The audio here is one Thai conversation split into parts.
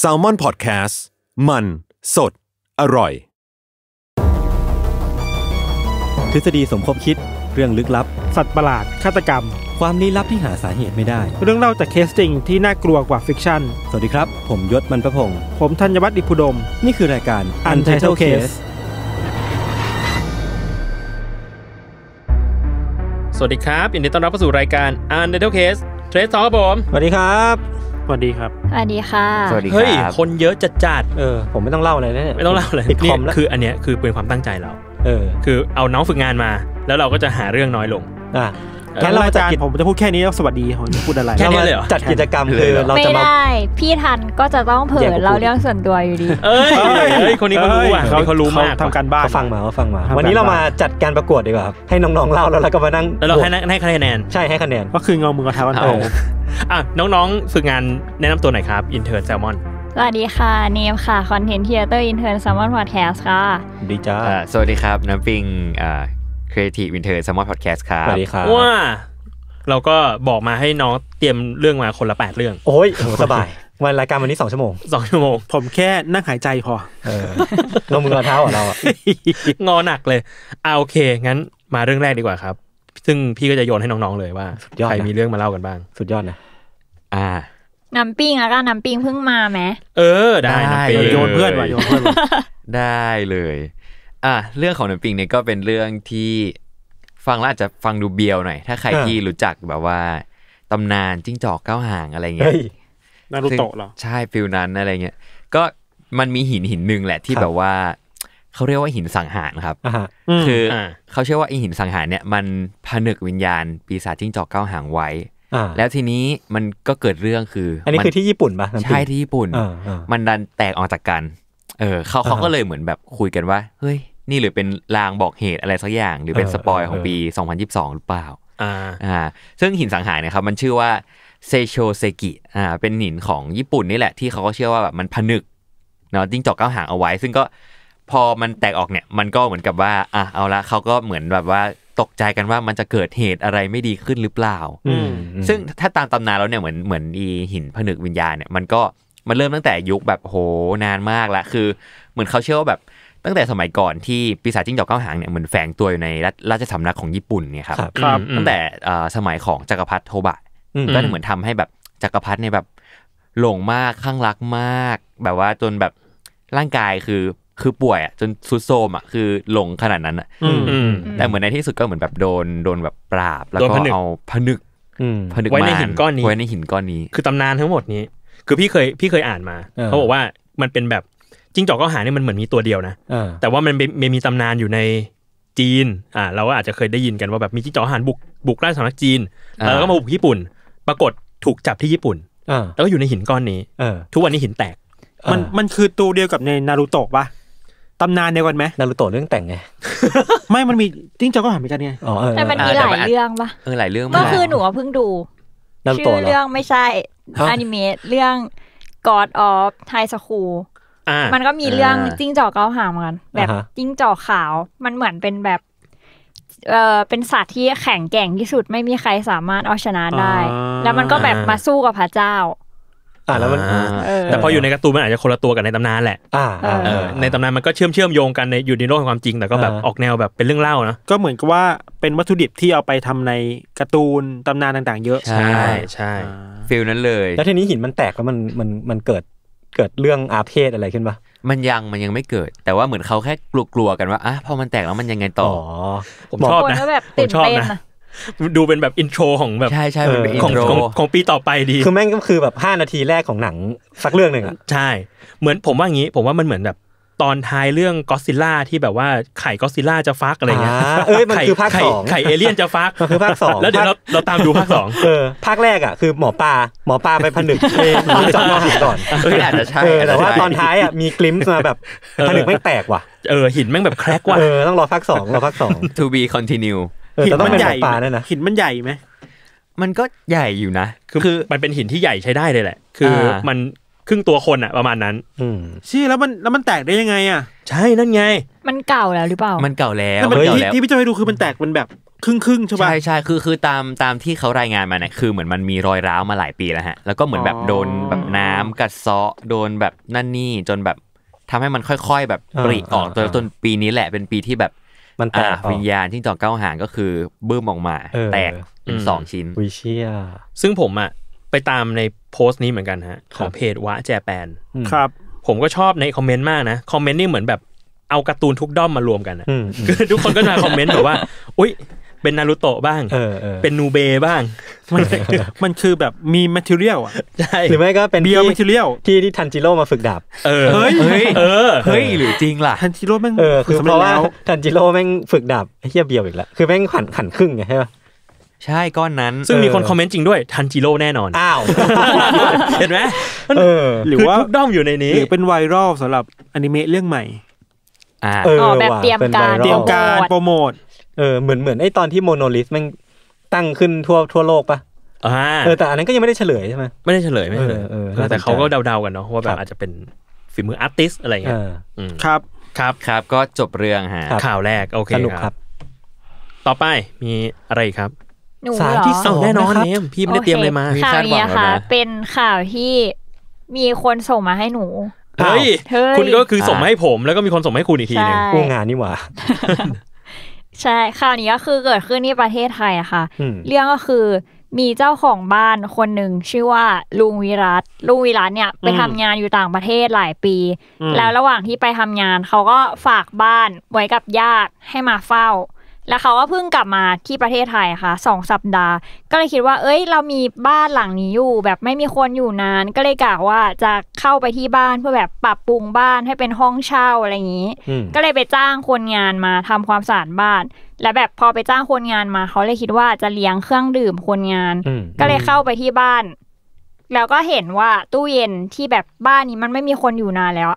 s a l ม o n PODCAST มัน สด อร่อย ทฤษฎีสมคบคิด เรื่องลึกลับ สัตว์ประหลาดฆาตกรรม ความลี้ลับที่หาสาเหตุไม่ได้ เรื่องเล่าจากเคสจริงที่น่ากลัวกว่าฟิกชั่นสวัสดีครับ ผมยศมันประพง์ผมธัญวัฒน์อิพุดม นี่คือรายการ Untitled Case สวัสดีครับยินดีต้อนรับเข้าสู่รายการ Untitled Case เทรสทองครับผมสวัสดีครับวัสดีครับ สวัสดีค่ะสวัสดีครับเฮ้ย คนเยอะจัดจัดเออ ผมไม่ต้องเล่าอะไรแล้วน่ยไม่ต้องเล่าอะไรติดคคืออันเนี้ยคือเป็นความตั้งใจเราเออ คือเอาน้องฝึกงานมา แล้วเราก็จะหาเรื่องน้อยลง อ่ะแค่เราจัดผมจะพูดแค่นี้แล้วสวัสดีผมจะพูดอะไรแค่นี้เลยจัดกิจกรรมคือเราจะไม่ได้ พี่ทันก็จะต้องเผยเราเรื่องส่วนตัวอยู่ดี เอ้ยคนนี้เขารู้อ่ะเขารู้มากทำการบ้านฟังมาเขาฟังมา วันนี้เรามาจัดการประกวดดีกว่าครับ ให้น้องๆเล่าแล้วเราก็มานั่งแล้วเราให้ให้คะแนน ใช่ให้คะแนน ก็คือเงามือกับเท้ากันไปอะน้องๆฝึกงานแนะนำตัวหน่อยครับอินเทอร์แซลมอนสวัสดีค่ะเนมค่ะคอนเทนต์เทเตอร์อินเทอร์แซลมอนพอดแคสต์ค่ะดีจ้าสวัสดีครับ น้ำปิงอ่าครีเอทีฟอินเทอร์แซลมอนพอดแคสต์ครับสวัสดีครับว้าเราก็บอกมาให้น้องเตรียมเรื่องมาคนละแปดเรื่อง โอ้ย สบายวันรายการวันนี้สองชั่วโมงสองชั่วโมงผมแค่นั่งหายใจพอลงมือังเท้าของเราอะงอหนักเลยเอาโอเค งั้นมาเรื่องแรกดีกว่าครับ ซึ่งพี่ก็จะโยนให้น้องๆเลยว่าใครมีเรื่องมาเล่ากันบ้าง สุดยอดนะ่าน้ำปิ้งแล้วก็น้ำปิ้งเพิ่งมาไหมเออได้น้ำปิ้งโยนเพื่อนว่ะโยนเพื่อนได้เลยอ่ะ เรื่องของน้ำปิ้งเนี่ยก็เป็นเรื่องที่ฟังแล้วอาจจะฟังดูเบียวหน่อยถ้าใครที่รู้จักแบบว่าตำนานจิ้งจอกเก้าหางอะไรเงี้ยนารูโตะเหรอ ใช่ฟิลนั้นอะไรเงี้ยก็มันมีหินหินหนึ่งแหละที่แบบว่า เขาเรียกว่าหินสังหารครับคือเขาเชื่อว่าไอหินสังหารเนี่ยมันผนึกวิญญาณ ปีศาจจิ้งจอกเก้าหางไว้แล้วทีนี้มันก็เกิดเรื่องคือ อันนี้คือที่ญี่ปุ่นปะใช่ที่ญี่ปุ่นมันดันแตกออกจากกันเออเขาเขาก็เลยเหมือนแบบคุยกันว่าเฮ้ยนี่หรือเป็นลางบอกเหตุอะไรสักอย่างหรือเป็นสปอยของปี 2022 หรือเปล่าอ่าซึ่งหินสังหารเนี่ยครับมันชื่อว่าเซโชเซกิอ่าเป็นหินของญี่ปุ่นนี่แหละที่เขาก็เชื่อว่าแบบมันผนึกเนาะจิ้งจอกก้าวหางเอาไว้ ซึ่งก็พอมันแตกออกเนี่ยมันก็เหมือนกับว่า อ่ะเอาละเขาก็เหมือนแบบว่าตกใจกันว่ามันจะเกิดเหตุอะไรไม่ดีขึ้นหรือเปล่า ซึ่งถ้าตามตำนานแล้วเนี่ยเหมือนเหมือนอีหินผนึกวิญญาณเนี่ยมันก็มันเริ่มตั้งแต่ยุคแบบโหนานมากละคือเหมือนเขาเชื่อว่าแบบ ตั้งแต่สมัยก่อนที่ปีศาจจิ้งจอกก้าหางเนี่ยเหมือนแฝงตัวอยู่ในราชสำนักของญี่ปุ่นเนี่ยครับตั้งแต่สมัยของจักรพรรดิโทบะก็เหมือนทำให้แบบจักรพรรดิเนี่ยแบบหลงมากข้างรักมาก แบบว่าจนแบบร่างกายคือคือป่วยอ่ะจนซุดโซมอ่ะคือหลงขนาดนั้นอ่ะแต่เหมือนในที่สุดก็เหมือนแบบโดนโดนแบบปราบ แล้วก็เอาผนึกผนึกไว้ในหินก้อนนี้ไว้ในหินก้อนนี้ คือตำนานทั้งหมดนี้ คือพี่เคยพี่เคยอ่านมาเขาบอกว่ามันเป็นแบบจิ้งจอกก็หาเนี่ยมันเหมือนมีตัวเดียวนะแต่ว่ามันมีตำนานอยู่ในจีน อ่าเราก็อาจจะเคยได้ยินกันว่าแบบ มีจิ้งจอกหานบุกบุกไล่สำนักจีนแล้วก็มาบุกญี่ปุ่น ปรากฏถูกจับที่ญี่ปุ่นแล้วก็อยู่ในหินก้อนนี้ทุกวันนี้หินแตก มันมันคือตัวเดียวกับในนารูโตะปะตำนานเดียวกันไหมนารูโตะเรื่องแต่งไง ไม่ มันมีจิ้งจอกก็หานไปกันไงอ๋อเออแต่มันมีหลายเรื่องปะเออหลายเรื่องก็คือหนูเพิ่งดูนารูโตะเรื่องไม่ใช่อนิเมะเรื่อง God of High School มันก็มีเรื่องจิ้งจอกเก้าหางเหมือนกัน แบบจิ้งจอกขาว มันเหมือนเป็นแบบ เออเป็นสัตว์ที่แข็งแกร่งที่สุด ไม่มีใครสามารถเอาชนะได้ แล้วมันก็แบบมาสู้กับพระเจ้าอ่าแล้วมันแต่พออยู่ในการ์ตูนมันอาจจะคนละตัวกันในตำนานแหละ อ่าในตำนานมันก็เชื่อมเชื่อมโยงกันในอยู่ในโลกของความจริงแต่ก็แบบออกแนวแบบเป็นเรื่องเล่านะก็เหมือนกับว่าเป็นวัตถุดิบที่เอาไปทำในการ์ตูนตำนานต่าง ๆ เยอะ ใช่ ใช่ ฟิลนั้นเลย แล้วทีนี้หินมันแตกแล้วมันมันมันเกิดเกิดเรื่องอาเพศอะไรขึ้นปะมันยังมันยังไม่เกิด แต่ว่าเหมือนเขาแค่กลัวๆกันว่าอ่ะพอมันแตกแล้วมันยังไงต่อผมชอบนะผมชอบนะดูเป็นแบบอินโทรของแบบใช่ใช่เป็นอินโทรของปีต่อไปดี คือแม่งก็คือแบบห้านาทีแรกของหนังสักเรื่องหนึ่งอ่ะใช่เหมือนผมว่างี้ ผมว่ามันเหมือนแบบตอนท้ายเรื่องก็ซิลล่าที่แบบว่าไข่ก็ซิลล่าจะฟักอะไรเงี้ยเอ้ยมันคือภาคสองไข่เอเลี่ยนจะฟักคือภาคสองแล้วเดี๋ยวเราเราตามดูภาคสองเออภาคแรกอ่ะคือหมอปลาหมอปลาไปผนึกเองจอมหินก่อนอาจจะใช่แต่ว่าตอนท้ายอ่ะมีกลิมมาแบบผนึกไม่แตกว่ะเออหินแม่งแบบแครกว่ะเออต้องรอภาคสองรอภาคสอง to be continue หินมันใหญ่หินมันใหญ่ไหมมันก็ใหญ่อยู่นะ คือมันเป็นหินที่ใหญ่ใช้ได้เลยแหละ คือมันครึ่งตัวคนอะประมาณนั้น อืช่แล้วมันแล้วมันแตกได้ยังไงอะใช่นั่นไง มันเก่าแล้วหรือเปล่า มันเก่าแล้ว เฮ้ยที่พี่จะไปดูคือมันแตกมันแบบครึ่งครึ่งใช่ป่ะใช่ใช่คือ คือตามตามที่เขารายงานมาเนี่ยคือเหมือนมันมีรอยร้าวมาหลายปีแล้วฮะ แล้วก็เหมือนแบบโดนแบบน้ำกัดเซาะ โดนแบบนั่นนี่จนแบบทำให้มันค่อย ๆ แบบปริออกจนปีนี้แหละเป็นปีที่แบบมันแตกวิญญาณที่ต่อเก้าหางก็คือบื้มออกมาแตกเป็นสองชิ้นวิเชียซึ่งผมอ่ะไปตามในโพสต์นี้เหมือนกันฮะของเพจวะแจแปนครับผมก็ชอบในคอมเมนต์มากนะ คอมเมนต์นี่เหมือนแบบเอาการ์ตูนทุกด้อมมารวมกันคือทุกคนก็จะคอมเมนต์แบบว่า อุ้ยเป็นนารูโตะบ้าง เป็นนูเบบ้างมันมันคือแบบมีแมทเทอเรียลอ่ะ ใช่ หรือไม่ก็เป็นเบียวแมทเทอเรียลที่ที่ทันจิโร่มาฝึกดาบเฮ้ย เออ เฮ้ย หรือจริงล่ะ ทันจิโร่แม่ง เออคือเพราะว่าทันจิโร่แม่งฝึกดาบเฮียเบียวอีกแล้วคือแม่งขันขันครึ่งไงใช่ปะใช่ก้อนนั้น ซึ่งมีคนคอมเมนต์จริงด้วยทันจิโร่แน่นอน อ้าว เห็นไหม หรือว่าทุกด้อมอยู่ในนี้ หรือเป็นไวรัลสำหรับอนิเมะเรื่องใหม่ อ่าแบบเตรียมการ เตรียมการโปรโมทเออเหมือนเหมือนไอ้ตอนที่โมโนลิสมันตั้งขึ้นทั่วทั่วโลกปะเออแต่อันนั้นก็ยังไม่ได้เฉลยใช่ไหมไม่ได้เฉลยไม่เฉลยแต่เขาก็เดาๆกันเนาะว่าแบบอาจจะเป็นฝีมืออาร์ติสอะไรเงี้ยครับครับครับก็จบเรื่องฮะข่าวแรก โอเคสนุกครับ ต่อไปมีอะไรครับสารที่สองแน่นอนเนมพี่ไม่ได้เตรียมเลยมาข่าวนี้ค่ะ เป็นข่าวที่มีคนส่งมาให้หนูเฮ้ยคุณก็คือส่งมาให้ผมแล้วก็มีคนส่งมาให้คุณอีกทีนึงงานนี่หว่าใช่ข่าวนี้ก็คือเกิดขึ้นที่ประเทศไทยอะค่ะ เรื่องก็คือมีเจ้าของบ้านคนหนึ่ง ชื่อว่าลุงวิรัต ลุงวิรัตเนี่ยไปทำงานอยู่ต่างประเทศหลายปี แล้วระหว่างที่ไปทำงาน เขาก็ฝากบ้านไว้กับญาติให้มาเฝ้าแล้วเขาก็เพิ่งกลับมาที่ประเทศไทยค่ะสองสัปดาห์ ก็เลยคิดว่า เอ้ยเรามีบ้านหลังนี้อยู่ แบบไม่มีคนอยู่นานก็เลยกะว่าจะเข้าไปที่บ้านเพื่อแบบปรับปรุงบ้านให้เป็นห้องเช่าอะไรอย่างนี้ ก็เลยไปจ้างคนงานมาทำความสะอาดบ้าน และแบบพอไปจ้างคนงานมาเขาเลยคิดว่าจะเลี้ยงเครื่องดื่มคนงาน ก็เลยเข้าไปที่บ้านแล้วก็เห็นว่าตู้เย็นที่แบบบ้านนี้มันไม่มีคนอยู่นานแล้ว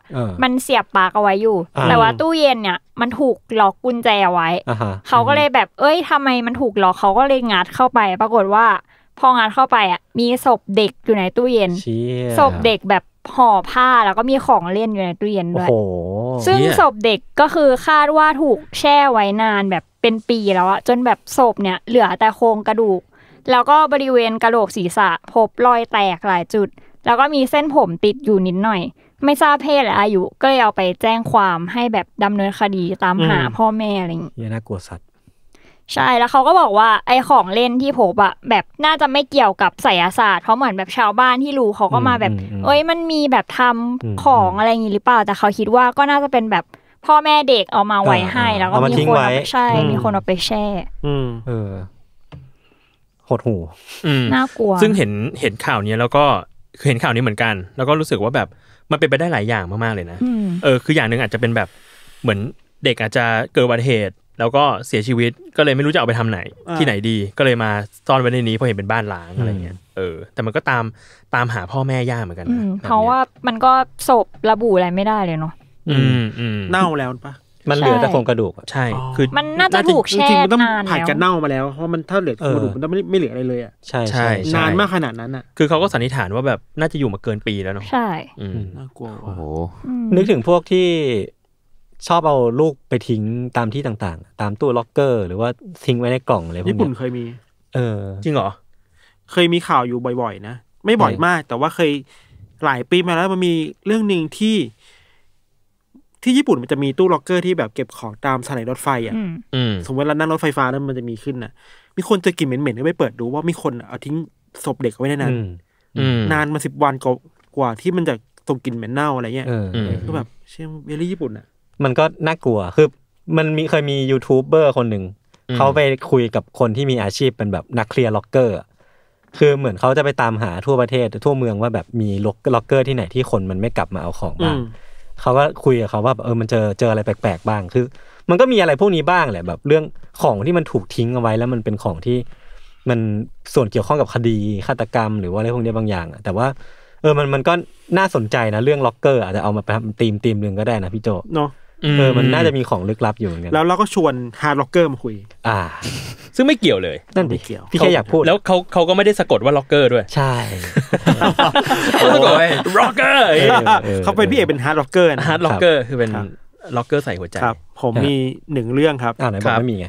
มันเสียบปลากเอาไว้อยู่ แต่ว่าตู้เย็นเนี่ยมันถูกล็อกกุญแจไว้ เขาก็เลยแบบเอ้ยทำไมมันถูกล็อก เขาก็เลยงัดเข้าไป ปรากฏว่าพองัดเข้าไปอ่ะมีศพเด็กอยู่ในตู้เย็น ศพเด็กแบบห่อผ้าแล้วก็มีของเล่นอยู่ในตู้เย็นด้วยซึ่งศพเด็กก็คือคาดว่าถูกแช่ไว้นานแบบเป็นปีแล้วอะจนแบบศพเนี่ยเหลือแต่โครงกระดูกแล้วก็บริเวณกระโหลกศีรษะพบรอยแตกหลายจุด แล้วก็มีเส้นผมติดอยู่นิดหน่อย ไม่ทราบเพศและอายุ ก็เลยเอาไปแจ้งความให้แบบ ดำเนินคดีตามหาพ่อแม่อะไรอย่างนี้น่ากลัวสัตว์ ใช่แล้วเขาก็บอกว่าไอของเล่นที่พบอะแบบน่าจะไม่เกี่ยวกับไสยศาสตร์เพราะเหมือนแบบชาวบ้านที่รู้เขาก็มาแบบ เอ้ยมันมีแบบทำของอะไรอย่างนี้หรือเปล่าแต่เขาคิดว่าก็น่าจะเป็นแบบพ่อแม่เด็กเอามาไว้ให้ แล้วก็มีคนเอาไปใช่มีคนเอาไปแช่อืมเออหดหูน่ากลัว ซึ่งเห็นเห็นข่าวนี้แล้วก็เห็นข่าวนี้เหมือนกัน แล้วก็รู้สึกว่าแบบมันเป็นไปได้หลายอย่างมากๆเลยนะ เออ คืออย่างหนึ่งอาจจะเป็นแบบเหมือนเด็กอาจจะเกิดอุบัติเหตุ แล้วก็เสียชีวิต ก็เลยไม่รู้จะเอาไปทำไหนที่ไหนดี ก็เลยมาซ่อนไว้ในนี้เพราะเห็นเป็นบ้านล้างอะไรเงี้ย เออ แต่มันก็ตามตามหาพ่อแม่ย่าเหมือนกันเพราะว่ามันก็ศพระบุอะไรไม่ได้เลยเนาะ อืมเน่าแล้วปะมันเหลือแต่โครงกระดูกใช่คือมันน่าจะถูกแช่จริงมันต้องผ่านกันเน่ามาแล้วเพราะมันถ้าเหลือโครงกระดูกมันต้องไม่ไม่เหลืออะไรเลยอ่ะใช่ใช่นานมากขนาดนั้นอ่ะ คือเขาก็สันนิษฐานว่าแบบน่าจะอยู่มาเกินปีแล้วเนาะใช่น่ากลัวโอ้โห นึกถึงพวกที่ ชอบเอาลูกไปทิ้งตามที่ต่าง ๆ ตามตู้ล็อกเกอร์ หรือว่าทิ้งไว้ในกล่องอะไรพวกนี้ญี่ปุ่นเคยมี เออ จริงเหรอเคยมีข่าวอยู่บ่อยๆนะไม่บ่อยมาก แต่ว่าเคยหลายปีมาแล้วมันมีเรื่องหนึ่งที่ที่ญี่ปุ่นมันจะมีตู้ล็อกเกอร์ที่แบบเก็บของตามสถานีรถไฟอ่ะสมมติเรานั่งรถไฟฟ้าแล้วมันจะมีขึ้นอ่ะ มีคนจะกินเหม็นๆก็ไปเปิดดูว่ามีคนเอาทิ้งศพเด็กไว้ในนั้นนานมาสิบวันกว่าที่มันจะส่งกลิ่นเหม็นเน่าอะไรเงี้ยก็แบบเชื่อเวลี่ญี่ปุ่นอ่ะมันก็น่ากลัวคือ มันมีเคยมียูทูบเบอร์คนหนึ่ง เขาไปคุยกับคนที่มีอาชีพเป็นแบบนักเคลียร์ล็อกเกอร์ คือเหมือนเขาจะไปตามหาทั่วประเทศทั่วเมืองว่าแบบมีล็อกเกอร์ ที่ไหนที่คนมันไม่กลับมาเอาของมาเขาก็คุยกับเขาว่าเออมันเจอเจออะไรแปลกๆบ้าง คือ มันก็มีอะไรพวกนี้บ้างแหละ แบบเรื่องของที่มันถูกทิ้งเอาไว้ แล้ว มันเป็นของที่มันส่วนเกี่ยวข้องกับคดีฆาตกรรม หรือว่าอะไรพวกนี้บางอย่างแต่ว่า เออมันมันก็น่าสนใจนะเรื่องล็อกเกอร์อาจจะเอามาทำตีมตีมหนึ่งก็ได้นะ พี่โจเนาะเออ มันน่าจะมีของลึกลับอยู่เหมือนกันแล้วเราก็ชวนฮาร์ดล็อกเกอร์มาคุย อ่า ซึ่งไม่เกี่ยวเลย นั่นดิเกี่ยว พี่แค่อยากพูด แล้วเขาเขาก็ไม่ได้สะกดว่าล็อกเกอร์ ด้วย ใช่เขาสะกดล็อกเกอร์เขาเป็นพี่เอกเป็นฮาร์ดล็อกเกอร์ฮาร์ดล็อกเกอร์คือเป็นล็อกเกอร์ใส่หัวใจครับ ผมมีหนึ่งเรื่องครับอ่าไหนบอกไม่มีไง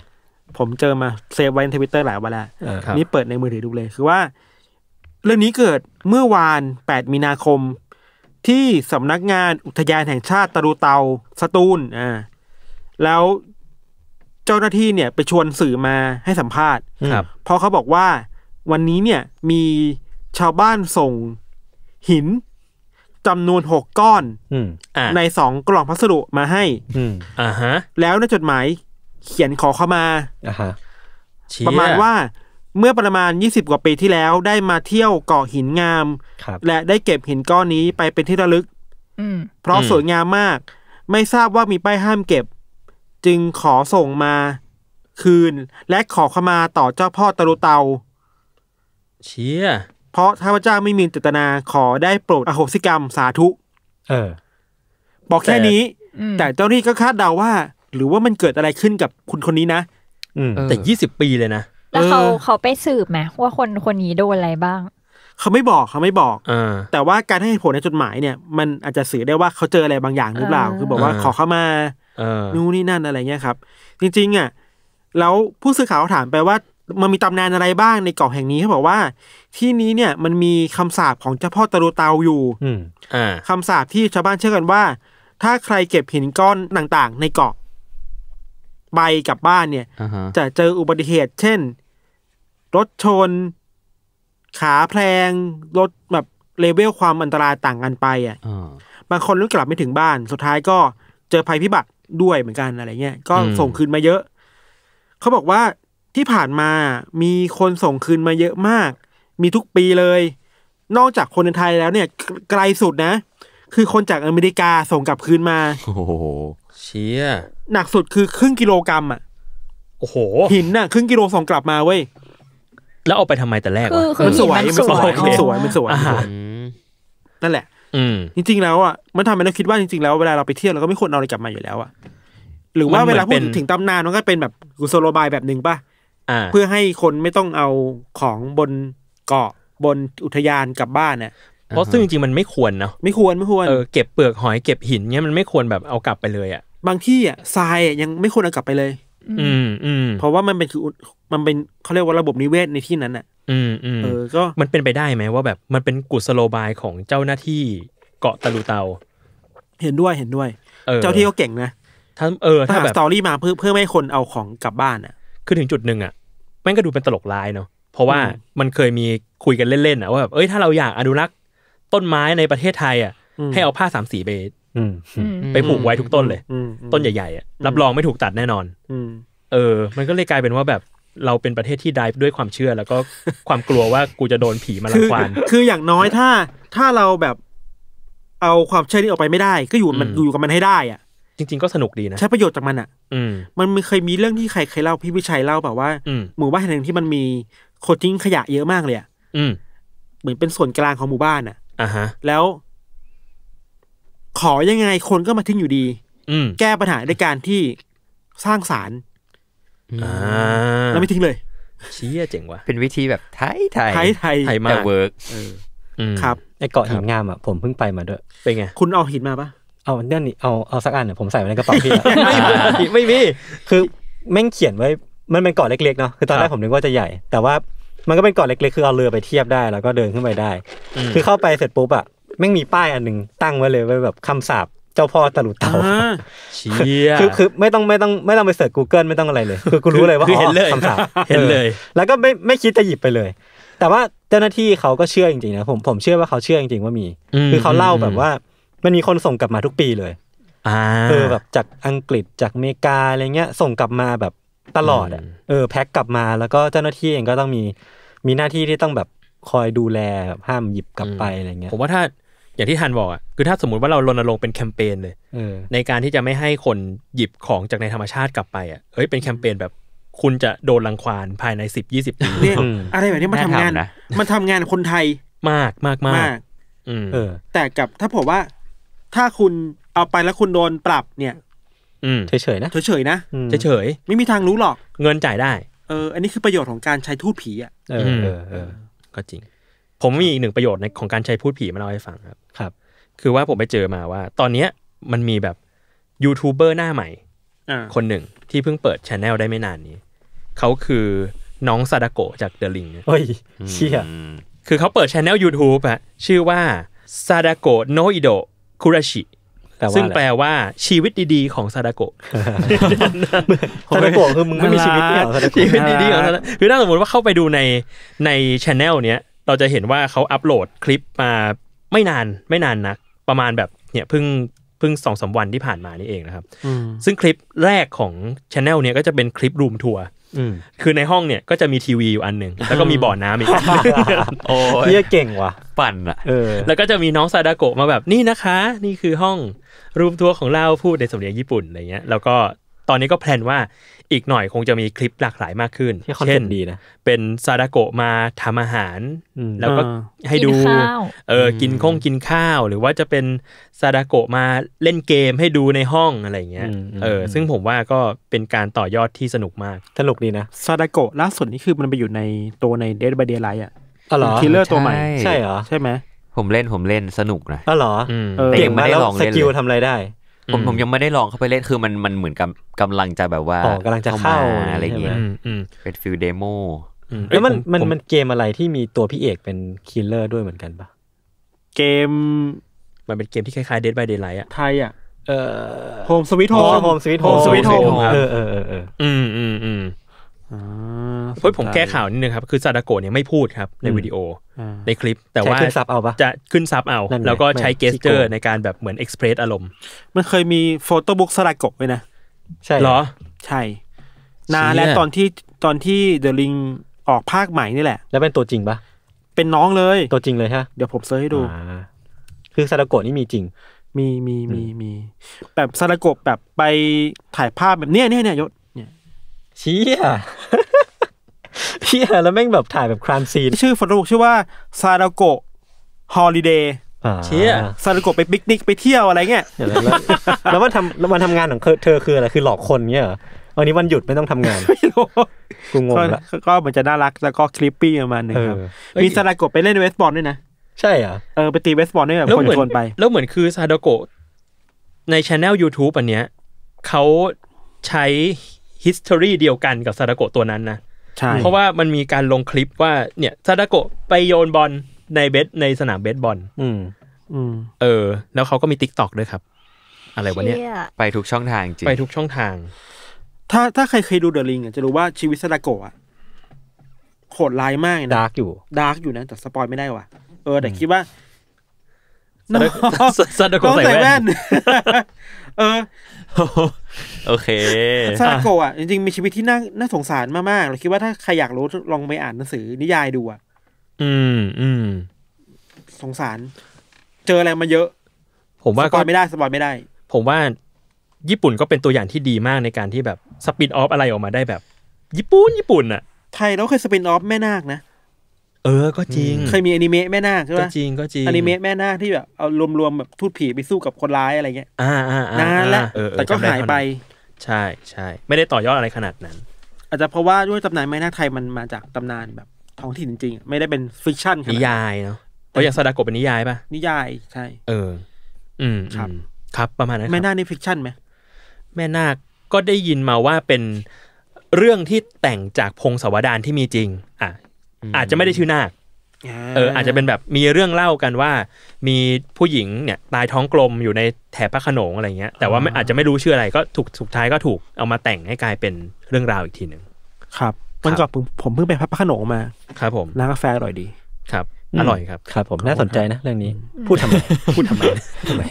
ผมเจอมาเซฟไว้ในทวิตเตอร์หลายวันแล้วนี่เปิดในมือถือดูเลยคือว่าเรื่องนี้เกิดเมื่อวาน8มีนาคมที่สำนักงานอุทยานแห่งชาติตะรูเตาสตูลอ่า แล้วเจ้าหน้าที่เนี่ย ไปชวนสื่อมาให้สัมภาษณ์ครับเพราะเขาบอกว่าวันนี้เนี่ย มีชาวบ้านส่งหินจำนวนหกก้อนในสองกล่องพัสดุมาให้อ่าฮะ แล้วในจดหมายเขียนขอเข้ามาอ่าฮะประมาณว่าเมื่อประมาณ 20 กว่าปีที่แล้วได้มาเที่ยวเกาะหินงาม และได้เก็บหินก้อนนี้ไปเป็นที่ระลึกเพราะสวยงามมาก ไม่ทราบว่ามีป้ายห้ามเก็บ จึงขอส่งมาคืน และขอขมาต่อเจ้าพ่อตะลุเตา เชี่ยเพราะท้าวเจ้าไม่มีจตนาขอได้โปรดอโหสิกรรมสาธุ เออ บอกแค่นี้ แต่เจ้าหนี้ก็คาดเดาว่า หรือว่ามันเกิดอะไรขึ้นกับคุณคนนี้นะแต่ยี่สิบปีเลยนะแล้วเขาเขาไปสืบไหมว่าคนคนนี้โดนอะไรบ้าง เขาไม่บอกเขาไม่บอกอแต่ว่าการให้ผลในจดหมายเนี่ย มันอาจจะสื่อได้ว่าเขาเจออะไรบางอย่างหรือเปล่าคือบอกว่าขอเข้ามานู่นนี่นั่นอะไรเงี้ยครับ จริงๆอ่ะแล้วผู้สื่อข่าวถามไปว่า มันมีตำนานอะไรบ้างในเกาะแห่งนี้เขาบอกว่า ที่นี้เนี่ย มันมีคำสาปของเจ้าพ่อตะลูเตาอยู่คำสาปที่ชาวบ้านเชื่อกันว่า ถ้าใครเก็บหินก้อนต่างๆ ในเกาะใบกลับบ้านเนี่ยจะเจออุบัติเหตุ เช่นรถชน ขาแพลงรถแบบเลเวลความอันตรายต่างกันไป อ่ะบางคนรู้กลับไม่ถึงบ้าน สุดท้ายก็เจอภัยพิบัติด้วยเหมือนกันอะไรเงี้ยก็ส่งคืนมาเยอะ เขาบอกว่าที่ผ่านมามีคนส่งคืนมาเยอะมาก มีทุกปีเลย นอกจากคนในไทยแล้วเนี่ย ไกลสุดนะคือคนจากอเมริกาส่งกลับคืนมาโอ้โหเชี่ยหนักสุดคือครึ่งกิโลกรัมอ่ะโอ้โหหินน่ะครึ่งกิโลส่งกลับมาเว้ยแล้วเอาไปทำไมแต่แรกวะมันสวย มันสวย มันสวยมันสวยนั่นแหละ อืจริงๆ แล้วอ่ะ มันทำให้เราคิดว่าจริงๆ แล้วเวลาเราไปเที่ยวเราก็ไม่ควรเอาอะไรกลับมาอยู่แล้วอ่ะ หรือว่าเวลาพูดถึงตำนานมันก็เป็นแบบกุโซโลบายแบบหนึ่งป่ะเพื่อให้คนไม่ต้องเอาของบนเกาะบนอุทยานกลับบ้านเนี่ย เพราะซึ่งจริงๆมันไม่ควรเนาะ ไม่ควรไม่ควรเออเก็บเปลือกหอยเก็บหินเนี้ยมันไม่ควรแบบเอากลับไปเลยอ่ะ บางที่อ่ะทรายยังไม่ควรเอากลับไปเลย อืมอืมเพราะว่ามันเป็นคือมันเป็นเขาเรียกว่าระบบนิเวศในที่นั้นอ่ะอืมอืมเออก็มันเป็นไปได้ไหมว่าแบบมันเป็นกุศโลบายของเจ้าหน้าที่เกาะตะลุเตา เห็นด้วยเห็นด้วยเจ้าที่เขาเก่งนะถ้าเออถ้าแบบสตอรี่มาเพื่อเพื่อไม่ให้คนเอาของกลับบ้านอ่ะคือถึงจุดหนึ่งอ่ะแม่งก็ดูเป็นตลกร้ายเนาะเพราะว่ามันเคยมีคุยกันเล่นๆอ่ะ ว่าแบบเอ้ยถ้าเราอยากอนุรักษ์ต้นไม้ในประเทศไทยอ่ะให้เอาผ้าสามสีไปไปผูกไว้ทุกต้นเลยต้นใหญ่ๆอ่ะรับรองไม่ถูกตัดแน่นอนเออ มันก็เลยกลายเป็นว่าแบบเราเป็นประเทศที่ดฟ์ด้วยความเชื่อ แล้วก็ความกลัวว่ากูจะโดนผีมาลังควาน คืออย่างน้อยถ้า ถ้าเราแบบ เอาความเชื่อนี้ออกไปไม่ได้ ก็อยู่มันอยู่กับมันให้ได้อ่ะ จริงๆก็สนุกดีนะใช้ประโยชน์จากมันอ่ะมันมเคยมีเรื่องที่ใครเคยเล่าพี่วิชัยเล่าแบบว่าหมู่บ้านแห่งหนึ่งที่มันมีคนทิ้งขยะเยอะมากเลยอ่ะเหมือนเป็นส่วนกลางของหมู่บ้านอ่ะอ่ะฮะ แล้ว ขอยังไงคนก็มาทิ้งอยู่ดี อืแก้ปัญหาด้วยการที่สร้างศาลแล้วไม่ทิ้งเลยเชี่ยเจ๋งว่ะเป็นวิธีแบบไทยไทยไทยไทยมากเวิร์กครับไอเกาะหินงามอ่ะผมเพิ่งไปมาด้วยเป็นไงคุณเอาหินมาปะเอาเนี่ยนี่เอาเอาสักอันเนี่ยผมใส่ไว้ในกระเป๋าพี่ไม่มีคือแม่งเขียนไว้ มันเป็นเกาะเล็กๆเนาะคือตอนแรกผมนึกว่าจะใหญ่ แต่ว่ามันก็เป็นเกาะเล็กๆ คือเอาเรือไปเทียบได้ แล้วก็เดินขึ้นไปได้ คือเข้าไปเสร็จปุ๊บอ่ะแม่งมีป้ายอันหนึ่งตั้งไว้เลยไว้แบบคำสาปเจ้าพ่อตะลุเตาเชียคือคือไม่ต้องไม่ต้องไม่ต้องไปเสิร์ช Google ไม่ต้องอะไรเลย คือกูรู้เลยว่าเห็นเลยคำสาเห็นเลย แล้วก็ไม่ไม่คิดจะหยิบไปเลย แต่ว่าเจ้าหน้าที่เขาก็เชื่อจริงๆนะ ผมผมเชื่อว่าเขาเชื่อจริง ๆว่ามี คือเขาเล่าแบบว่ามันมีคนส่งกลับมาทุกปีเลยเออแบบจากอังกฤษจากอเมริกาอะไรเงี้ย ส่งกลับมาแบบตลอดอ่ะเออแพ็คกลับมา แล้วก็เจ้าหน้าที่เองก็ต้องมี มีหน้าที่ที่ต้องแบบคอยดูแลห้ามหยิบกลับไปอะไรเงี้ย ผมว่าถ้าอย่างที่ฮันบอกอ่ะคือถ้าสมมุติว่าเรารณรงค์เป็นแคมเปญเลยในการที่จะไม่ให้คนหยิบของจากในธรรมชาติกลับไปอ่ะเอ้ยเป็นแคมเปญแบบคุณจะโดนรังควานภายในสิบยี่สิบปีอะไรแบบนี้มันทำงานมันทำงานคนไทยมากมากมากเออ แต่กับถ้าผมว่าถ้าคุณเอาไปแล้วคุณโดนปรับเนี่ยเฉยๆนะเฉยๆนะเฉยๆไม่มีทางรู้หรอก เงินจ่ายได้เอออันนี้คือประโยชน์ของการใช้ทูตผี อ่ะเออเออก็จริงผมมีอีกหนึ่งประโยชน์ในของการใช้พูดผีมาเล่าให้ฟังครับ ครับ คือว่าผมไปเจอมาว่า ตอนเนี้ยมันมีแบบยูทูบเบอร์หน้าใหม่คนหนึ่งที่เพิ่งเปิดชแนลได้ไม่นานนี้ เขาคือน้องซาดาโกจากเดอะลิงเฮ้ย เชี่ย คือเขาเปิดชแนลยูทูบอะชื่อว่าซาดาโกโนอิโดคุระชิซึ่งแปลว่าชีวิตดีๆของซาดาโกะซาดาโกะคือมึงไม่มีชีวิตชีวิตดีๆของซาดาคือถ้าสมมติว่าเข้าไปดูในในชแนลเนี้ยเราจะเห็นว่าเขาอัปโหลดคลิปมาไม่นานไม่นานนะประมาณแบบเนี่ยเพิ่งเพิ่งสองสาวันที่ผ่านมานี่เองนะครับซึ่งคลิปแรกของช anel เนี่ยก็จะเป็นคลิปรูมทัวร์คือในห้องเนี่ยก็จะมีทีวีอยู่อันหนึ่งแล้วก็มีบ่อน้ำอีกโอ้ยเยเก่งว่ะปั่นอ่ะแล้วก็จะมีน้องซาดาโกะมาแบบ นี่นะคะ นี่คือห้องรูมทัวร์ของเราพูดในสำเนียงญี่ปุ่นอะไรเงี้ยแล้วก็ตอนนี้ก็แพลนว่าอีกหน่อยคงจะมีคลิปหลากหลายมากขึ้น เช่นดีนะเป็นซาดาโกะมาทำอาหาร แล้วก็ให้ดูเออกินข้องกินข้าวหรือว่าจะเป็นซาดาโกะมาเล่นเกมให้ดูในห้องอะไรเงี้ยเออซึ่งผมว่าก็เป็นการต่อยอดที่สนุกมากสนุกดีนะซาดาโกะล่าสุดนี่คือมันไปอยู่ในตัวในเดดบายเดย์ไลท์อ่ะทีเลอร์ตัวใหม่ ใช่เหรอใช่ไหมผมเล่นผมเล่นสนุกนะอ๋อเหรอเก่งมากแล้วสกิลทำอะไรได้ผมผมยังไม่ได้ลองเข้าไปเล่น คือมันมันเหมือนกับกำลังจะแบบว่าอ๋อกำลังจะเข้า อะไรอย่างเงี้ยเป็นฟิลเดโมแล้วมันมันมันเกมอะไรที่มีตัวพี่เอกเป็นคิลเลอร์ด้วยเหมือนกันปะเกม มันเป็นเกมที่คล้ายๆเดดบายเดย์ไลท์อะไทยอะเอ่อโฮมสวิตโฮมโฮมสวิตโฮมสวิตโฮมเออเออเอออืม อืมอืมเพราะผมแก้ข่าวนิดนึงครับ คือซาดาโกะเนี่ยไม่พูดครับในวิดีโอในคลิปแต่ว่าขึ้นซับเอาจะขึ้นซับเอา แล้วก็ใช้เกสเจอร์ ในการแบบเหมือนเอ็กซ์เพรสอารมณ์ มันเคยมีโฟโต้บุ๊กซาดาโกะไว้นะ ใช่เหรอ ใช่นาแล้วตอนที่ตอนที่เดอะลิงออกภาคใหม่นี่แหละ แล้วเป็นตัวจริงปะเป็นน้องเลยตัวจริงเลยฮะเดี๋ยวผมเซิร์ชให้ดูคือซาดาโกะนี่มีจริงมีมีมีมี แบบซาดาโกะแบบไปถ่ายภาพแบบเนี้ยเนี้ยเนี้ยยเชี่ยเชี่ยแล้วแม่งแบบถ่ายแบบครามซีน ชื่อฟอโต้บุ๊กชื่อว่าซาดาโกะฮอลิเดย์เชี่ยซาดาโกะไปปิกนิกไปเที่ยวอะไรเงี้ยแล้วมันทำแล้วมันทำงานของเธอคืออะไรคือหลอกคนเงี้ยวันนี้วันหยุดไม่ต้องทำงานกูงงแล้วก็มันจะน่ารักแล้วก็คลิปปี้ประมาณนึงครับมีซาดาโกะไปเล่นเวสบอลด้วยนะ ใช่เหรอเออไปตีเวสบอลด้วยแบบคนชวนไป แล้วเหมือนคือซาดาโกะในช่อง l YouTube อันเนี้ยเขาใช้ฮิสตอรีเดียวกันกับซาดาโกะตัวนั้นนะ เพราะว่ามันมีการลงคลิปว่า เนี่ยซาดาโกะไปโยนบอลในเบสในสนามเบสบอลอืมเออ แล้วเขาก็มีติ๊กต็อกด้วยครับ อะไรวะเนี่ย ไปทุกช่องทางจริงไปทุกช่องทาง ถ้าถ้าใครเคยดูเดอะลิงอ่ะจะรู้ว่าชีวิตซาดาโกะโหดร้ายมากนะดาร์กอยู่ดาร์กอยู่นะ แต่สปอยไม่ได้ว่ะ เออ แต่คิดว่าซาดาโกะใส่แว่นเออ โอเคซาโกะจริง ๆ มีชีวิตที่น่าน่าสงสารมาก ๆเราคิดว่าถ้าใครอยากรู้ลองไปอ่านหนังสือนิยายดูอ่ะ อืมอืมสงสาร เจออะไรมาเยอะ ผมว่าก็ไม่ได้สปอยไม่ได้ ผมว่าญี่ปุ่นก็เป็นตัวอย่างที่ดีมากในการที่แบบสปินออฟอะไรออกมาได้แบบ ญี่ปุ่นญี่ปุ่นอ่ะ ไทยเราเคยสปินออฟแม่นาคนะเออ ก็จริง เคยมีอนิเมะแม่นาคใช่ไหมก็จริงก็จริงอนิเมะแม่นาคที่แบบเอารวมๆแบบทูตผีไปสู้กับคนร้ายอะไรเงี้ยอ่าอ่าอ่านแล้วแต่ก็หายไป ใช่ใช่ไม่ได้ต่อยอดอะไรขนาดนั้น อาจจะเพราะว่าด้วยตำนานแม่นาคไทยมันมาจากตำนานแบบ ท้องถิ่นจริงไม่ได้เป็นฟิกชั่นนิยายเนาะเพราะอย่างซาดาโกะเป็นนิยายป่ะนิยาย ใช่เออ อืมครับครับประมาณนั้นแม่นาคในฟิกชั่นไหมแม่นาคก็ได้ยินมาว่าเป็นเรื่องที่แต่งจากพงศาวดารที่มีจริงอาจจะไม่ได้ชื่อนาคเออ อาจจะเป็นแบบมีเรื่องเล่ากันว่า มีผู้หญิงเนี่ยตายท้องกลมอยู่ในแถบพระขนง อะไรเงี้ย แต่ว่าอาจจะไม่รู้ชื่ออะไรก็ถูกสุดท้ายก็ถูกเอามาแต่งให้กลายเป็นเรื่องราวอีกทีหนึ่งครับวันก่อนผมเพิ่งไปพระขนงมาครับ ผมร้านกาแฟอร่อยดี ครับอร่อยครับครับ ผมน่าสนใจนะเรื่องนี้ พูดทำไมพูดทำไมทำไม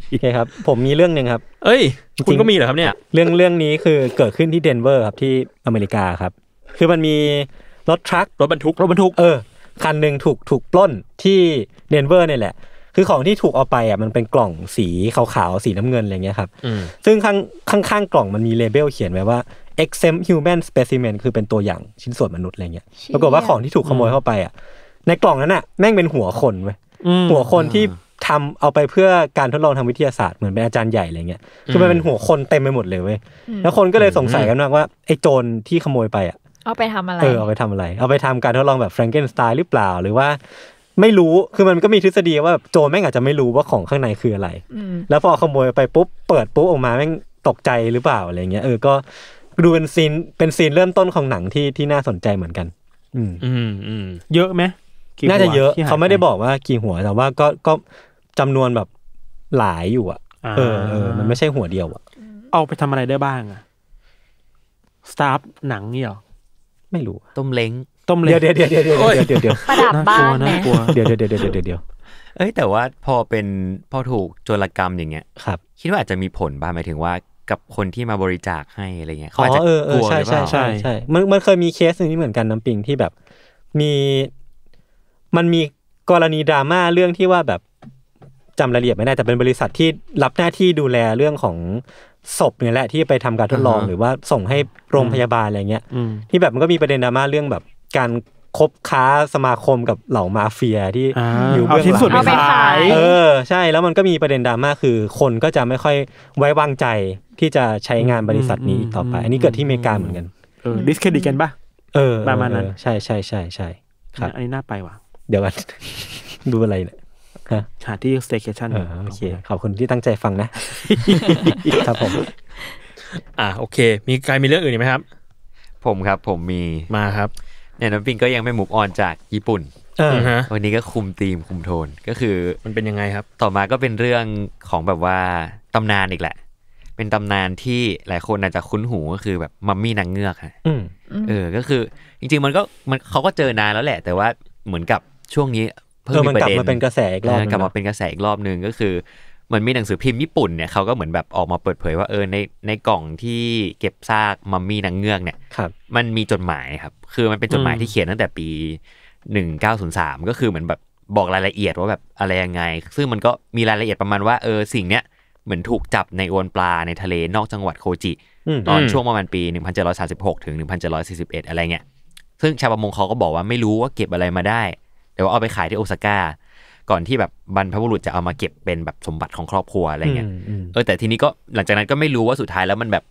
โอเคครับ ผมมีเรื่องหนึ่งครับ เอ้ย คุณก็มีเหรอครับเนี่ย เรื่องเรื่องนี้คือเกิดขึ้นที่เดนเวอร์ครับที่อเมริกาครับ คือมันมีรถทรัครถบรรทุกรถบรรทุกเออคันหนึ่งถูกถูกปล้นที่เดนเวอร์เนี่ยแหละคือของที่ถูกเอาไปอ่ะมันเป็นกล่องสีขาวๆ สีน้ำเงินอะไรเงี้ยครับซึ่งข้างข้างกล่องมันมีเลเบลเขียนไว้ว่า e x e m p human specimen คือเป็นตัวอย่างชิ้นส่วนมนุษย์อะไรเงี้ยปรากฏว่าของที่ถูกขโมยเข้าไปอ่ะในกล่องนั้นอ่ะ แม่งเป็นหัวคนเว้ยหัวคนที่ทำเอาไปเพื่อการทดลองทางวิทยาศาสตร์เหมือนเป็นอาจารย์ใหญ่อะไรเงี้ยคือมันเป็นหัวคนเต็มไปหมดเลยเว้ยแล้วคนก็เลยสงสัยกันมากว่าไอ้โจรที่ขโมยไปอ่ะเอาไปทำอะไรเออเอาไปทำอะไร เอาไปทำการทดลองแบบแฟรงเกนสไตล์หรือเปล่าหรือว่าไม่รู้คือมันก็มีทฤษฎีว่าโจแม่งอาจจะไม่รู้ว่าของข้างในคืออะไรแล้วพอขโมยไปปุ๊บเปิดปุ๊บออกมาแม่งตกใจหรือเปล่าอะไรเงี้ยเออก็ดูเป็นซีนเป็นซีนเริ่มต้นของหนังที่ที่น่าสนใจเหมือนกันอืมอืมอืมเยอะไหมน่าจะเยอะ เขาไม่ได้บอกว่ากี่หัวแต่ว่าก็ก็จำนวนแบบหลายอยู่อ่ะเออเออมันไม่ใช่หัวเดียวอ่ะเอาไปทำอะไรได้บ้างอ่ะสตาร์ทหนังเนี่ยหรอไม่รู้ ต้มเล้งต้มเล้งเดี๋ยวเดี๋ยวเดี๋ยวเดี๋ยวเดี๋ยวเดี๋ยวประดับบ้านนะกลัวเดี๋ยวเดี๋ยวเดี๋ยวเดี๋ยวเดี๋ยวเอ้แต่ว่าพอเป็นพอถูกโจรกรรมอย่างเงี้ยครับ คิดว่าอาจจะมีผลบ้างหมายถึงว่ากับคนที่มาบริจาคให้อะไรเงี้ยเขาอาจจะกลัวหรือเปล่าใช่ใช่มันมันเคยมีเคสหนึ่งที่เหมือนกันน้ำปิงที่แบบมีมันมีกรณีดราม่าเรื่องที่ว่าแบบจำรายละเอียดไม่ได้แต่เป็นบริษัทที่รับหน้าที่ดูแลเรื่องของศพเนี่ยแหละที่ไปทำการทดลองหรือว่าส่งให้โรงพยาบาลอะไรเงี้ยที่แบบมันก็มีประเด็นดราม่าเรื่องแบบการคบค้าสมาคมกับเหล่ามาเฟียที่อยู่เบื้องหลังไปขายเออ ใช่ แล้วมันก็มีประเด็นดราม่าคือ คนก็จะไม่ค่อยไว้วางใจที่จะใช้งานบริษัทนี้ต่อไป อันนี้เกิดที่อเมริกาเหมือนกันเออดิสเครดิตกันปะเออ ประมาณนั้น ใช่ใช่ใช่ใช่ครับอันนี้น่าไปว่ะเดี๋ยวกันดูอะไรเนี่ยหาที่สเตชั c a t i o n โอเคขอบคุณที่ตั้งใจฟังนะครับผมอ่าโอเค มีใครมีเรื่องอื่นไหมครับ ผมครับ ผมมีมาครับเนี่ยน้ำปิงก็ยังไม่มุกออนจากญี่ปุ่นวันนี้ก็คุมธีมคุมโทนก็คือ มันเป็นยังไงครับ ต่อมาก็เป็นเรื่องของแบบว่าตำนานอีกแหละ เป็นตำนานที่หลายคนอาจจะคุ้นหูก็คือแบบมัมมี่นางเงือกฮะเออก็คือ จริงๆมันก็มันเขาก็เจอนานแล้วแหละ แต่ว่าเหมือนกับช่วงนี้เพิ่มมันกลับมาเป็นกระแสอีกรอบกลับมาเป็นกระแสอีกรอบหนึ่งก็คือเหมือนมีหนังสือพิมพ์ญี่ปุ่นเนี่ยเขาก็เหมือนแบบออกมาเปิดเผยว่าเออในในกล่องที่เก็บซากมัมมี่นางเงือกเนี่ยครับ มันมีจดหมายครับ คือมันเป็นจดหมายที่เขียนตั้งแต่ปี 1903 ก็คือเหมือนแบบบอกรายละเอียดว่าแบบอะไรยังไง ซึ่งมันก็มีรายละเอียดประมาณว่าเออสิ่งเนี้ย เหมือนถูกจับในอวนปลาในทะเลนอกจังหวัดโคจิตอนช่วงประมาณปี1736ถึง1741 อะไรเงี้ยซึ่งชาวประมงเขาก็บอกว่าไม่รู้ว่าเก็บอะไรมาได้แต่ว่าเอาไปขายที่โอซาก้าก่อนที่แบบบรรพบุรุษจะเอามาเก็บเป็นแบบสมบัติของครอบครัวอะไรเงี้ยเออแต่ทีนี้ก็หลังจากนั้นก็ไม่รู้ว่าสุดท้ายแล้วมันแบบ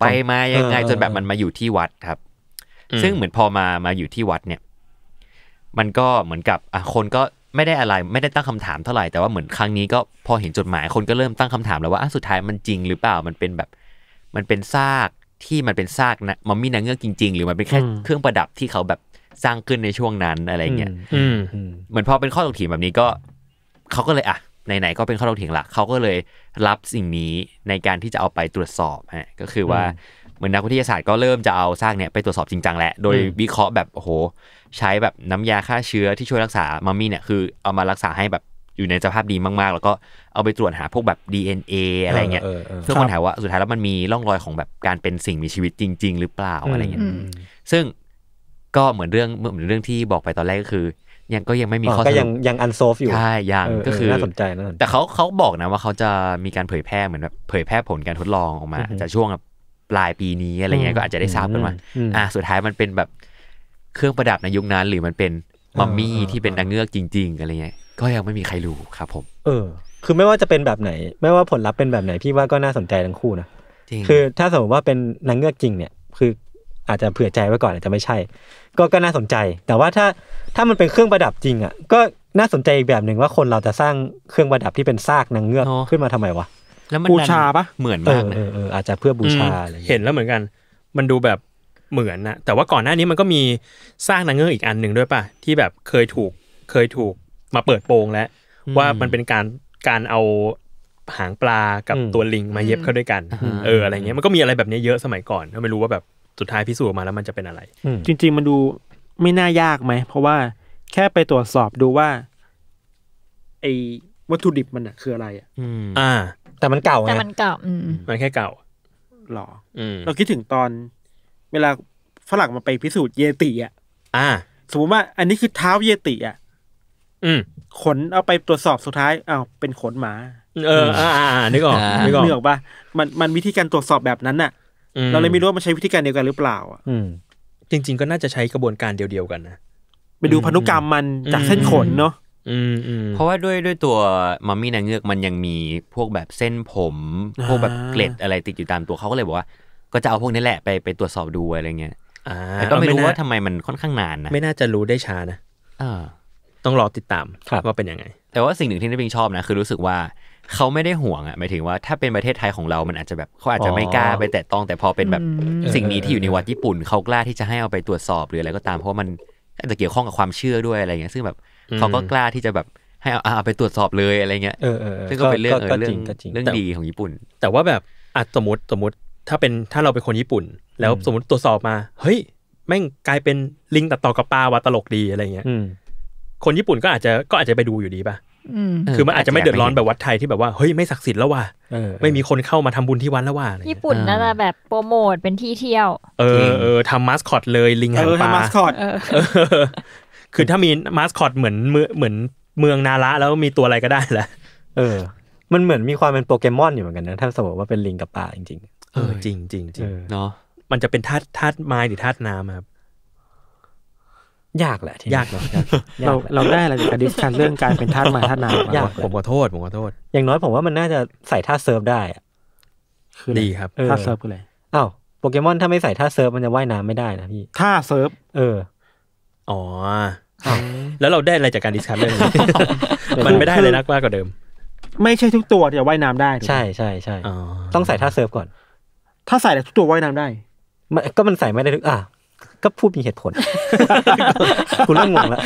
ไปมายังไงจนแบบมันมาอยู่ที่วัดครับ ซึ่งเหมือนพอมามาอยู่ที่วัดเนี่ย มันก็เหมือนกับอ่ะคนก็ไม่ได้อะไรไม่ได้ตั้งคำถามเท่าไหร่แต่ว่าเหมือนครั้งนี้ก็พอเห็นจดหมายคนก็เริ่มตั้งคำถามแล้วว่าสุดท้ายมันจริงหรือเปล่ามันเป็นแบบ มันเป็นซากที่มันเป็นซากนะมัมมี่นางเงือกจริงๆ หรือมันเป็นแค่เครื่องประดับที่เขาแบบสร้างขึ้นในช่วงนั้นอะไรเงี้ยเหมือนพอเป็นข้อถกเถียงแบบนี้ก็เขาก็เลยอ่ะไหนๆก็เป็นข้อถกเถียงหลักเขาก็เลยรับสิ่งนี้ในการที่จะเอาไปตรวจสอบฮะก็คือว่าเหมือนนักวิทยาศาสตร์ก็เริ่มจะเอาสร้างเนี่ยไปตรวจสอบจริงจังแหละโดยวิเคราะห์แบบโอ้โหใช้แบบน้ำยาฆ่าเชื้อที่ช่วยรักษามัมมี่เนี่ยคือเอามารักษาให้แบบอยู่ในสภาพดีมากๆ แล้วก็เอาไปตรวจหาพวกแบบ DNA อะไรเงี้ยเพื่อคนหาว่าสุดท้ายแล้วมันมีร่องรอยของแบบการเป็นสิ่งมีชีวิตจริง ๆ หรือเปล่าอะไรเงี้ยซึ่งก็เหมือนเรื่องเหมือนเรื่องที่บอกไปตอนแรกก็คือ ยังก็ยังไม่มีข้อสรุปก็ยังยังอันโซฟอยู่ใช่ยังก็คือน่าสนใจนะแต่เขาเขาบอกนะ ว่าเขาจะมีการเผยแพร่เหมือนแบบเผยแพร่ผลการทดลองออกมาจะช่วงปลายปีนี้อะไรเงี้ยก็อาจจะได้ทราบกันว่าอ่าสุดท้ายมันเป็นแบบ เครื่องประดับในยุคนั้น หรือมันเป็นมัมมี่ที่เป็นนางเงือกจริงๆอะไรเงี้ยก็ยังไม่มีใครรู้ครับผม เออ คือไม่ว่าจะเป็นแบบไหน ไม่ว่าผลลัพธ์เป็นแบบไหนพี่ว่าก็น่าสนใจทั้งคู่นะคือถ้าสมมติว่าเป็นนางเงือกจริงเนี่ย คือ อาจจะเผื่อใจไว้ก่อนอาจจะไม่ใช่ก็ก็น่าสนใจ แต่ว่าถ้าถ้ามันเป็นเครื่องประดับจริงอ่ะก็น่าสนใจอีกแบบหนึ่งว่าคนเราจะสร้างเครื่องประดับที่เป็นซากนางเงือกขึ้นมาทำไมวะแล้วมันบูชาปะเหมือนมากลยอาจจะเพื่อบูชาเห็นแล้วเหมือนกันมันดูแบบเหมือนนะแต่ว่าก่อนหน้านี้มันก็มีสร้างนางเงือกอีกอันหนึ่งด้วยป่ะที่แบบเคยถูกเคยถูกมาเปิดโปงแล้วว่ามันเป็นการการเอาหางปลากับตัวลิงมาเย็บเข้าด้วยกันเอออะไรเงี้ยมันก็มีอะไรแบบนี้เยอะสมัยก่อนไม่รู้ว่าแบบสุดท้ายพิสูจน์ออกมาแล้วมันจะเป็นอะไร จริง ๆ มันดูไม่น่ายากไหม เพราะว่า แค่ไปตรวจสอบดูว่าไอ้วัตถุดิบมันอะคืออะไร อ่ะอ่า แต่มันเก่าไง แต่มันเก่า อืม มันแค่เก่าหรอเราคิดถึงตอน เวลาฝรั่งมาไปพิสูจน์เยติอ่ะ อ่าสมมติว่า อันนี้คือเท้าเยติอ่ะอืม ขนเอาไปตรวจสอบสุดท้ายอ้าวเป็นขนหมา เอออ่านึกออกนึกออกนึกออกปะมันมันวิธีการตรวจสอบแบบนั้นน่ะเราเลยไม่รู้ว่ามันใช้วิธีการเดียวกันหรือเปล่าอ่ะจริง ๆก็น่าจะใช้กระบวนการเดียวๆกันนะ ไปดูพันธุกรรมมันจากเส้นขนเนาะเพราะว่าด้วยด้วยตัวมัมมี่นางเงือกมันยังมีพวกแบบเส้นผมพวกแบบเกล็ดอะไรติดอยู่ตามตัวเขาก็เลยบอกว่า ก็จะเอาพวกนี้แหละไปไปตรวจสอบดูอะไรเงี้ยแต่ก็ไม่รู้ว่าทำไมมันค่อนข้างนานนะ ไม่น่าจะรู้ได้ช้านะ ต้องรอติดตามว่าเป็นยังไง แต่ว่าสิ่งหนึ่งที่นิบิงชอบนะคือรู้สึกว่าเขาไม่ได้ห่วงอ่ะหมายถึงว่าถ้าเป็นประเทศไทยของเรา มันอาจจะแบบเขาอาจจะไม่กล้าไปแตะต้องแต่พอเป็นแบบสิ่งนี้ที่อยู่ในวัดญี่ปุ่น เขากล้าที่จะให้เอาไปตรวจสอบหรืออะไรก็ตาม เพราะมันอาจจะเกี่ยวข้องกับความเชื่อด้วยอะไรเงี้ย ซึ่งแบบเขาก็กล้าที่จะแบบ ให้เอาเอาไปตรวจสอบเลยอะไรเงี้ยซึ่งก็เป็นเรื่องเรื่องเรื่องดีของญี่ปุ่น แต่ว่าแบบอ่ะสมมติสมมติถ้าเป็นถ้าเราเป็นคนญี่ปุ่น แล้วสมมติตรวจสอบมา เฮ้ยแม่งกลายเป็นลิงตัดต่อกับปลาวะาตลกดีอะไรเงี้ยคนญี่ปุ่นก็อาจจะก็อาจจะไปดูอยู่ดีป่ะคือมันอาจจะไม่เดือดร้อนแบบวัดไทยที่แบบว่าเฮ้ยไม่ศักดิ์สิทธิ์แล้วว่ะไม่มีคนเข้ามาทำบุญที่วัดแล้วว่ะญี่ปุ่นน่าจะแบบโปรโมทเป็นที่เที่ยว เออเออทำมาสคอตเลยลิงหางปลาคือถ้ามีมาสคอตเหมือนเหมือนเมืองนาระแล้วมีตัวอะไรก็ได้แหละเออ มันเหมือนมีความเป็นโปเกมอนอยู่เหมือนกันนะถ้าสมมติว่าเป็นลิงกับปลาจริงๆเออจริงจริงจริงเนาะมันจะเป็นธาตุธาตุไม้ หรือธาตุน้ำครับยากแหละยากเนาะเราเราได้อะไรจากการดิสคันเรื่องการเป็นท่านมาท่านนายากผมขอโทษผมขอโทษอย่างน้อยผมว่ามันน่าจะใส่ท่าเซิร์ฟได้คือดีครับท่าเซิร์ฟคืออะไรอ้าวโปเกมอนถ้าไม่ใส่ท่าเซิร์ฟมันจะว่ายน้ำไม่ได้นะพี่ท่าเซิร์ฟเอออ๋อแล้วเราได้อะไรจากการดิสคัทเรื่องนี้มันไม่ได้เลยนักมากกว่าเดิม ไม่ใช่ทุกตัวจะว่ายน้ำได้ใช่ใช่ใช่ต้องใส่ท่าเซิร์ฟก่อนถ้าใส่แทุกตัวว่ายน้ำได้ก็มันใส่ไม่ได้ทุกอ่ะก็พูดมีเหตุผล คุณเริ่มงงแล้ว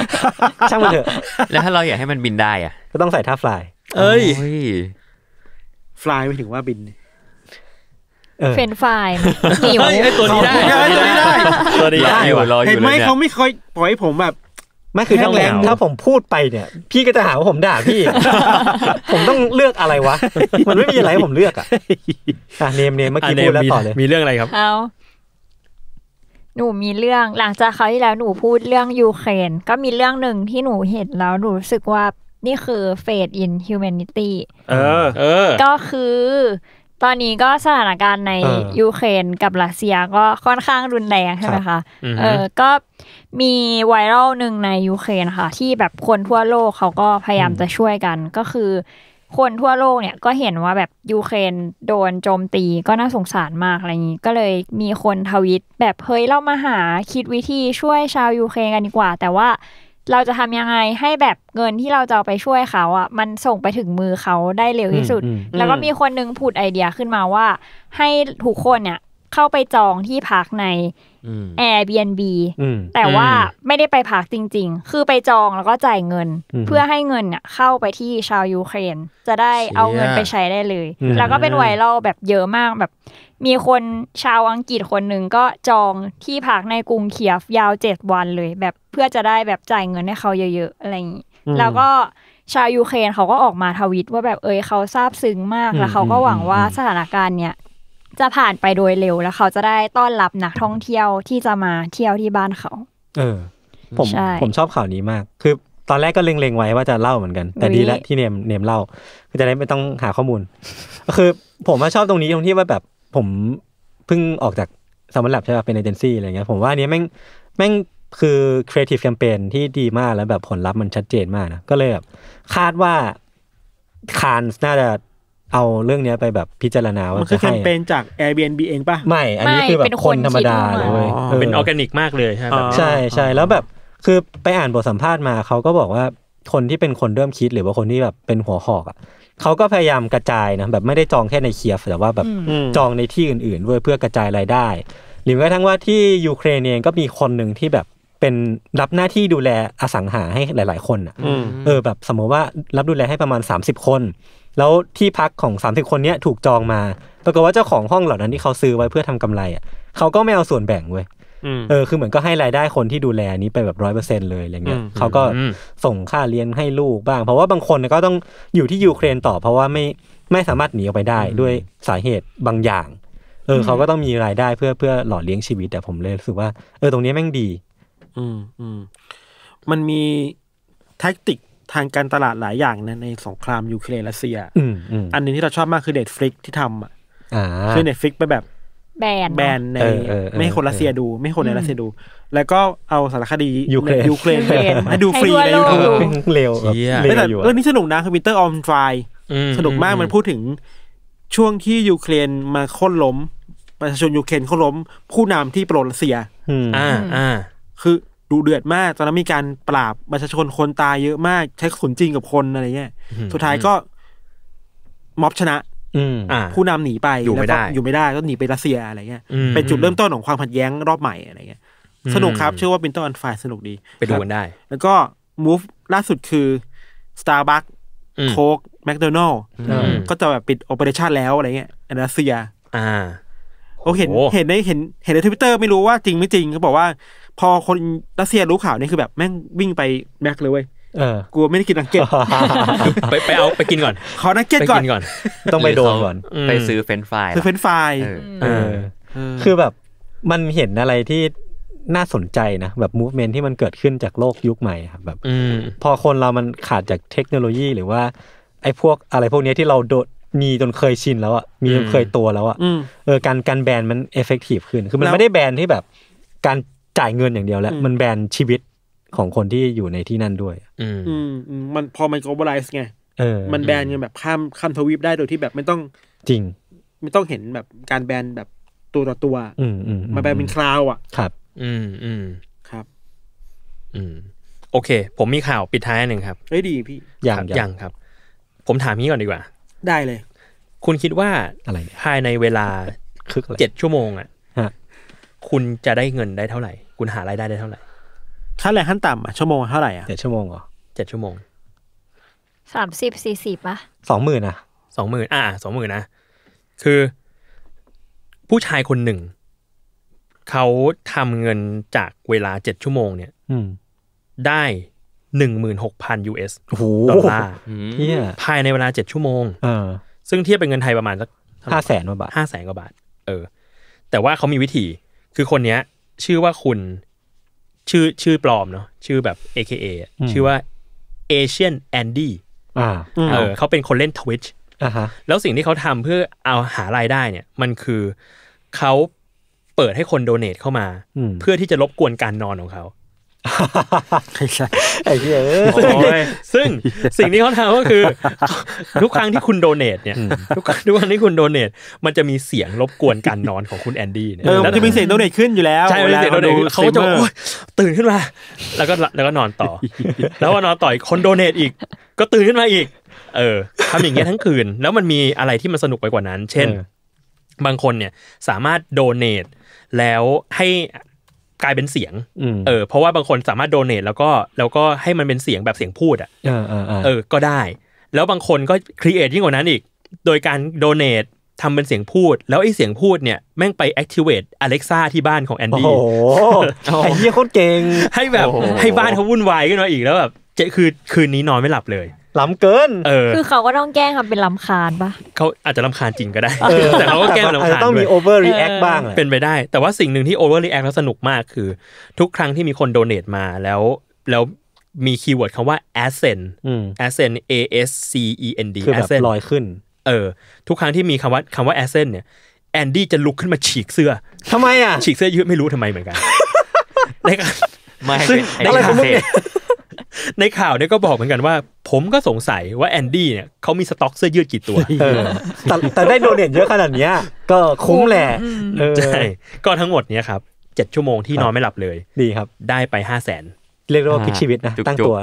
ช่างมันเถอะแล้วถ้าเราอยากให้มันบินได้อ่ะก็ต้องใส่ท่าฟลายเอ้ยฟลายไม่ถึงว่าบินเฟนไฟล์หิวตัวนี้ได้ตัวนี้ได้ตัวนี้ได้อยู่รออยู่เลยเห็นไหมเขาไม่ค่อยปล่อยผมแบบ ไม่คือถ้ารงถ้าผมพูดไปเนี่ย พี่ก็จะหาว่าผมด่าพี่ ผมต้องเลือกอะไรวะ มันไม่มีอะไรให้ผมเลือกอ่ะเนมเนมเมื่อกี้พูดแล้ว ต่อเลยมีเรื่องอะไรครับเอาหนูมีเรื่องหลังจากเขาที่แล้วหนูพูดเรื่องยูเครนก็มีเรื่องหนึ่งที่หนูเห็นแล้วหนูรู้สึกว่านี่คือเฟดอินฮิวแมนิตี้เออ เออ ก็คือ ตอนนี้ก็สถานการณ์ในยูเครนกับรัสเซียก็ค่อนข้างรุนแรงใช่ไหมคะ เออ ก็มีไวรัลหนึ่งในยูเครนค่ะ ที่แบบคนทั่วโลกเขาก็พยายามจะช่วยกัน ก็คือคนทั่วโลกเนี่ยก็เห็นว่าแบบยูเครนโดนโจมตีก็น่าสงสารมากอะไรอย่างนี้ ก็เลยมีคนทวิตแบบ เฮ้ยเรามาหาคิดวิธีช่วยชาวยูเครนกันดีกว่า แต่ว่าเราจะทำยังไงให้แบบเงินที่เราจะไปช่วยเขาอ่ะมันส่งไปถึงมือเขาได้เร็วที่สุด แล้วก็มีคนนึงผุดไอเดียขึ้นมาว่าให้ทุกคนเนี่ยเข้าไปจองที่พักใน Airbnb แต่ว่าไม่ได้ไปพักจริง ๆ คือไปจองแล้วก็จ่ายเงินเพื่อให้เงินเข้าไปที่ชาวยูเครนจะได้เอาเงินไปใช้ได้เลย แล้วก็เป็นไวรัลแบบเยอะมากแบบ มีคนชาวอังกฤษคนหนึ่งก็จองที่พักในกรุงเคียฟยาวเจ็ดวันเลย แบบเพื่อจะได้แบบจ่ายเงินให้เขาเยอะๆอะไรอย่างนี้แล้วก็ชาวยูเครนเขาก็ออกมาทวิตว่าแบบเอยเขาซาบซึ้งมากแล้วเขาก็หวังว่าสถานการณ์เนี้ยจะผ่านไปโดยเร็วแล้วเขาจะได้ต้อนรับนักท่องเที่ยวที่จะมาเที่ยวที่บ้านเขา เออ ผมผมชอบข่าวนี้มาก คือตอนแรกก็เล็งๆไว้ว่าจะเล่าเหมือนกัน แต่ดีแล้วที่เนมเนมเล่าก็จะได้ไม่ต้องหาข้อมูล คือผมชอบตรงนี้ตรงที่ว่าแบบ ผมเพิ่งออกจากสมัครหลับใช่ป่ะเป็นเอเจนซี่อะไรเงี้ย ผมว่านี้แม่งแม่งคือครีเอทีฟแคมเปญที่ดีมากแล้วแบบผลลัพธ์มันชัดเจนมากนะ ก็เลยแบบคาดว่าคานน่าจะเอาเรื่องเนี้ยไปแบบพิจารณาว่ามันคือแคมเปญจาก Airbnb เองป่ะไม่ อันนี้คือแบบคนธรรมดาเลยเป็นออร์แกนิกมากเลยใช่ใช่ใช่ แล้วแบบคือไปอ่านบทสัมภาษณ์มา เขาก็บอกว่าคนที่เป็นคนเริ่มคิด หรือว่าคนที่แบบเป็นหัวหอกอ่ะเขาก็พยายามกระจายนะแบบไม่ได้จองแค่ในเคียฟแต่ว่าแบบจองในที่อื่นๆด้วยเพื่อกระจายรายได้ หรือแม้กระทั่งว่าที่ยูเครนเองก็มีคนหนึ่งที่แบบเป็นรับหน้าที่ดูแลอสังหาให้หลายๆคนอ่ะเออแบบสมมติว่ารับดูแลให้ประมาณ30คนแล้วที่พักของ30คนเนี้ยถูกจองมา ปรากฏว่าเจ้าของห้องเหล่านั้นที่เขาซื้อไว้เพื่อทำกำไรอ่ะ เขาก็ไม่เอาส่วนแบ่งเว้ยเออ คือเหมือนก็ให้รายได้คนที่ดูแลนี้ไปแบบร้อยเปอร์เซ็นเลยอะไรเงี้ยเขาก็ส่งค่าเลี้ยงให้ลูกบ้าง เพราะว่าบางคนก็ต้องอยู่ที่ยูเครนต่อเพราะว่าไม่ไม่สามารถหนีออกไปได้ด้วยสาเหตุบางอย่าง เออ เขาก็ต้องมีรายได้เพื่อเพื่อหล่อเลี้ยงชีวิตแต่ผมเลยรู้สึกว่า เออ ตรงนี้แม่งดี อืมอืมมันมีแท็กติกทางการตลาดหลายอย่างนในสงครามยูเครนรัสเซีย อันนึงที่เราชอบมากคือเดทตฟลิกที่ทำอ่ะคือเดทตฟลิกไปแบบ แบนแบนในไม่ให้คนรัสเซียดู ไม่คนในรัสเซียดู แล้วก็เอาสารคดียูเครนให้ดูฟรีในยูทูบเร็วแต่เออนี่สนุกนะคือมิเตอร์ออนไฟสนุกมากมันพูดถึง ช่วงที่ยูเครนมาค้นล้ม ประชาชนยูเครนเขาล้มผู้นำที่โปรรัสเซียอ่า อ่า คือดูเดือดมากตอนนั้นมีการปราบประชาชนคนตายเยอะมาก ใช้ขนจริงกับคนอะไรเงี้ย สุดท้ายก็ม็อบชนะผู้นำหนีไปอยู่ไม่ได้อยู่ไม่ได้ ก็หนีไปรัสเซียอะไรเงี้ยเป็นจุดเริ่มต้นของความขัดแย้งรอบใหม่อะไรเงี้ย สนุกครับ เชื่อว่าเป็นต้นอันฝ่ายสนุกดีไปดูกันได้ แล้วก็มูฟล่าสุดคือ Starbucks โค้กแมคโดนัลล์ก็จะแบบปิดโอเปอเรชั่นแล้วอะไรเงี้ยรัสเซีย อ่าโอเห็น เห็นในเห็นเห็นในทวิตเตอร์ไม่รู้ว่าจริงไม่จริงเขาบอกว่าพอคนรัสเซียรู้ข่าวนี่คือแบบแม่งวิ่งไปแม็กเลยเว้ยกลัวไม่ได้กินนักเก็ตไปไปเอาไปกินก่อนขอนักเก็ตก่อนก่อน ต้องไปโดนก่อน ไปซื้อเฟรนฟรายซื้อเฟรนฟรายคือแบบมันเห็นอะไรที่น่าสนใจนะ แบบมูฟเมนที่มันเกิดขึ้นจากโลกยุคใหม่ครับแบบพอคนเรามันขาดจากเทคโนโลยีหรือว่า ไอ้พวกอะไรพวกนี้ที่เราโดมีจนเคยชินแล้วอ่ะมีจนเคยตัวแล้วอ่ะเออการการแบนมันเอฟเฟกตีฟขึ้น คือมันไม่ได้แบนที่แบบการจ่ายเงินอย่างเดียว แล้วมันแบนชีวิตของคนที่อยู่ในที่นั่นด้วย อืมอืมมันพอมัน globalize ไงเออมันแบนเงินแบบข้ามข้ามทวีปได้โดยที่แบบไม่ต้องจริงไม่ต้องเห็นแบบการแบนแบบตัวต่อตัว อืมอืมมันแบนเป็นคลาว อ่ะครับ อืมอืมครับ อืม โอเค ผมมีข่าวปิดท้ายหนึ่งครับเฮ้ยดีพี่อย่างอย่างครับ ผมถามนี้ก่อนดีกว่า ได้เลย คุณคิดว่าอะไรภายในเวลาคึกเจ็ดชั่วโมงอ่ะคุณจะได้เงินได้เท่าไหร่ คุณหารายได้ได้เท่าไหร่ค่าแรงขั้นต่ำอ่ะ ชั่วโมงเท่าไหร่ อ่ะเจ็ดชั่วโมงเหรอเจ็ดชั่วโมง สามสิบสี่สิบปะสองหมื่นอ่ะ สองหมื่นอ่า สองหมื่นนะ คือผู้ชายคนหนึ่ง เขาทำเงินจากเวลาเจ็ดชั่วโมงเนี่ยได้หนึ่งหมื่นหกพัน US ดอลลาร์ภายในเวลาเจ็ดชั่วโมงอซึ่งเทียบเป็นเงินไทยประมาณสักห้าแสนกว่าบาทห้าแสนกว่าบาท เออ แต่ว่าเขามีวิธีคือคนเนี้ยชื่อว่าคุณชื่อชื่อปลอมเนาะชื่อแบบ AKA ชื่อว่า Asian Andy อ่าเออเขาเป็นคนเล่น Twitch อ่าฮะแล้วสิ่งที่เขาทำเพื่อเอาหารายได้เนี่ยมันคือเขาเปิดให้คนโดเนทเข้ามา เพื่อที่จะลบกวนการนอนของเขาไใช่ไอ้เหี้ยซึ่งสิ่งที่เขาทำก็คือทุกครั้งที่คุณโดเนทเนี่ยทุกครั้งทุกครั้งที่คุณโดเนทมันจะมีเสียงรบกวนการนอนของคุณแอนดี้เนี่ยมันจะมีเสียงโดเนทขึ้นอยู่แล้วใช่เสียงโดเนทเขาจะตื่นขึ้นมาแล้วก็แล้วก็นอนต่อแล้วก็นอนต่ออีกคนโดเนทอีกก็ตื่นขึ้นมาอีก เออทำอย่างเงี้ยทั้งคืน แล้วมันมีอะไรที่มันสนุกไปกว่านั้น เช่นบางคนเนี่ยสามารถโดเนทแล้วใหกลายเป็นเสียงเออเพราะว่าบางคนสามารถโดเนตแล้วก็ แล้วก็ให้มันเป็นเสียงแบบเสียงพูดอ่ะเออ ก็ได้ แล้วบางคนก็ครีเอทยิ่งกว่านั้นอีก โดยการโดเนททำเป็นเสียงพูด แล้วไอ้เสียงพูดเนี่ย แม่งไป activate Alexa ที่บ้านของแอนดี้โอ้โหไอ้เหี้ยโคตรเก่ง ให้แบบให้บ้านเขาวุ่นวายขึ้นมาอีก แล้วแบบเจคือคืนนี้นอนไม่หลับเลยล้ำเกินเออคือเขาก็ต้องแกล้งทำเป็นล้ำคาญปะเขาอาจจะล้ำคาญจริงก็ได้แต่เขาก็แกล้งล้ำคาญต้องมีโอเวอร์รีแอคบ้างเป็นไปได้ แต่ว่าสิ่งหนึ่งที่โอเวอร์รีแอคแล้วสนุกมากคือทุกครั้งที่มีคนโดเนตมาแล้วแล้วมีคีย์เวิร์ดคำว่า ascend ascend a s c e n d คือแบบลอยขึ้นเออทุกครั้งที่มีคำว่าคำว่า ascend เนี่ยแอนดี้จะลุกขึ้นมาฉีกเสื้อทำไมอ่ะ ฉีกเสื้อยืดไม่รู้ทำไมเหมือนกันใารไม่ไร้องมึงนในข่าวเนี่ยก็บอกเหมือนกันว่า ผมก็สงสัยว่าแอนดี้เนี่ยเขามีสต็อกเสื้อยืดกี่ตัว แต่แต่ได้โดเนทเยอะขนาดเนี้ย ก็คุ้มแหละใช่ก็ทั้งหมดเนี่ยครับเจ็ดชั่วโมงที่นอนไม่หลับเลย ดีครับ ได้ไปห้าแสนเรียกว่าพิชีวิตนะ ตั้งตัว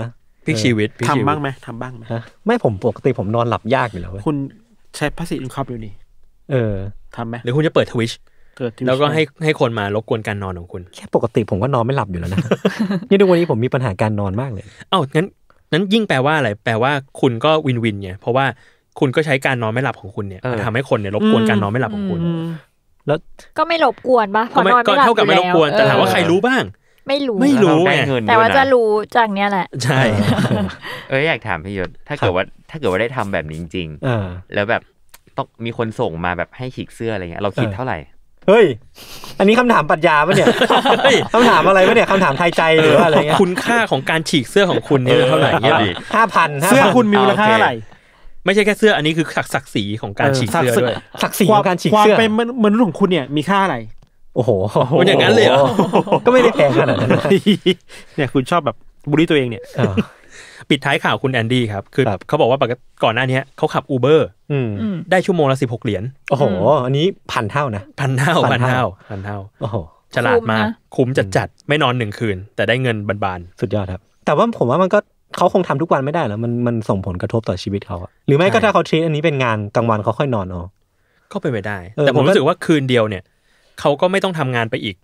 พิชีวิตทำบ้างไหมทำบ้างไหมไม่ผมปกติผมนอนหลับยากอยู่แล้วคุณใช้ภาษีอินคอปอยู่นี่เออทำไหมหรือคุณจะเปิดทวิชแล้วก็ให้ให้คนมารบกวนการนอนของคุณ แค่ปกติผมก็นอนไม่หลับอยู่แล้วนะ นี่ดูวันนี้ผมมีปัญหาการนอนมากเลย เอ้างั้นนั้นยิ่งแปลว่าอะไร แปลว่าคุณก็วินวินไง เพราะว่าคุณก็ใช้การนอนไม่หลับของคุณเนี่ยทำให้คนเนี่ยรบกวนการนอนไม่หลับของคุณ แล้วก็ไม่รบกวนปะพอนอนไม่หลับเท่ากับไม่รบกวน แต่ถามว่าใครรู้บ้าง ไม่รู้ ไม่รู้ไงแต่ว่าจะรู้จากเนี้ยแหละ ใช่ เอออยากถามพี่ยศ ถ้าเกิดว่า ถ้าเกิดว่าได้ทำแบบนี้จริงๆแล้วแบบต้องมีคนส่งมาแบบให้ฉีกเสื้ออะไรเงี้ยเราคิดเท่าไหร่เฮ้ย อันนี้คำถามปรัชญาปะเนี่ย คำถามอะไรปะเนี่ยคำถามไทยใจหรือว่าอะไรเงี้ย คุณค่าของการฉีกเสื้อของคุณเนี่ยเท่าไหร่เงี้ยดิห้าพันเสื้อคุณมีมูลค่าเท่าไหร่ไม่ใช่แค่เสื้อ อันนี้คือศักดิ์ศรีของการฉีกเสื้อด้วยศักดิ์ศรีของการฉีกเสื้อความเป็นมนุษย์ของคุณเนี่ยมีค่าอะไร โอ้โหมันอย่างนั้นเลยเหรอ ก็ไม่ได้แพงขนาดนั้นเนี่ยคุณชอบแบบบุรีตัวเองเนี่ยปิดท้ายข่าวคุณแอนดี้ครับ คือเขาบอกว่าก่อนหน้านี้เขาขับอูเบอร์ได้ชั่วโมงละสิบหกเหรียญโอ้โหอันนี้พันเท่านะพันเท่าพันเท่า พันเท่าโอ้โหฉลาดมากคุ้มจัดจัดไม่นอนหนึ่งคืน แต่ได้เงินบานๆ สุดยอดครับ แต่ว่าผมว่ามันก็เขาคงทำทุกวันไม่ได้แล้วมันมันส่งผลกระทบต่อชีวิตเขา หรือไม่ก็ถ้าเขาทีอันนี้เป็นงานกลางวันเขาค่อยนอนเอาก็เป็นไปได้ แต่ผมรู้สึกว่าคืนเดียวเนี่ยเขาก็ไม่ต้องทำงานไปอีก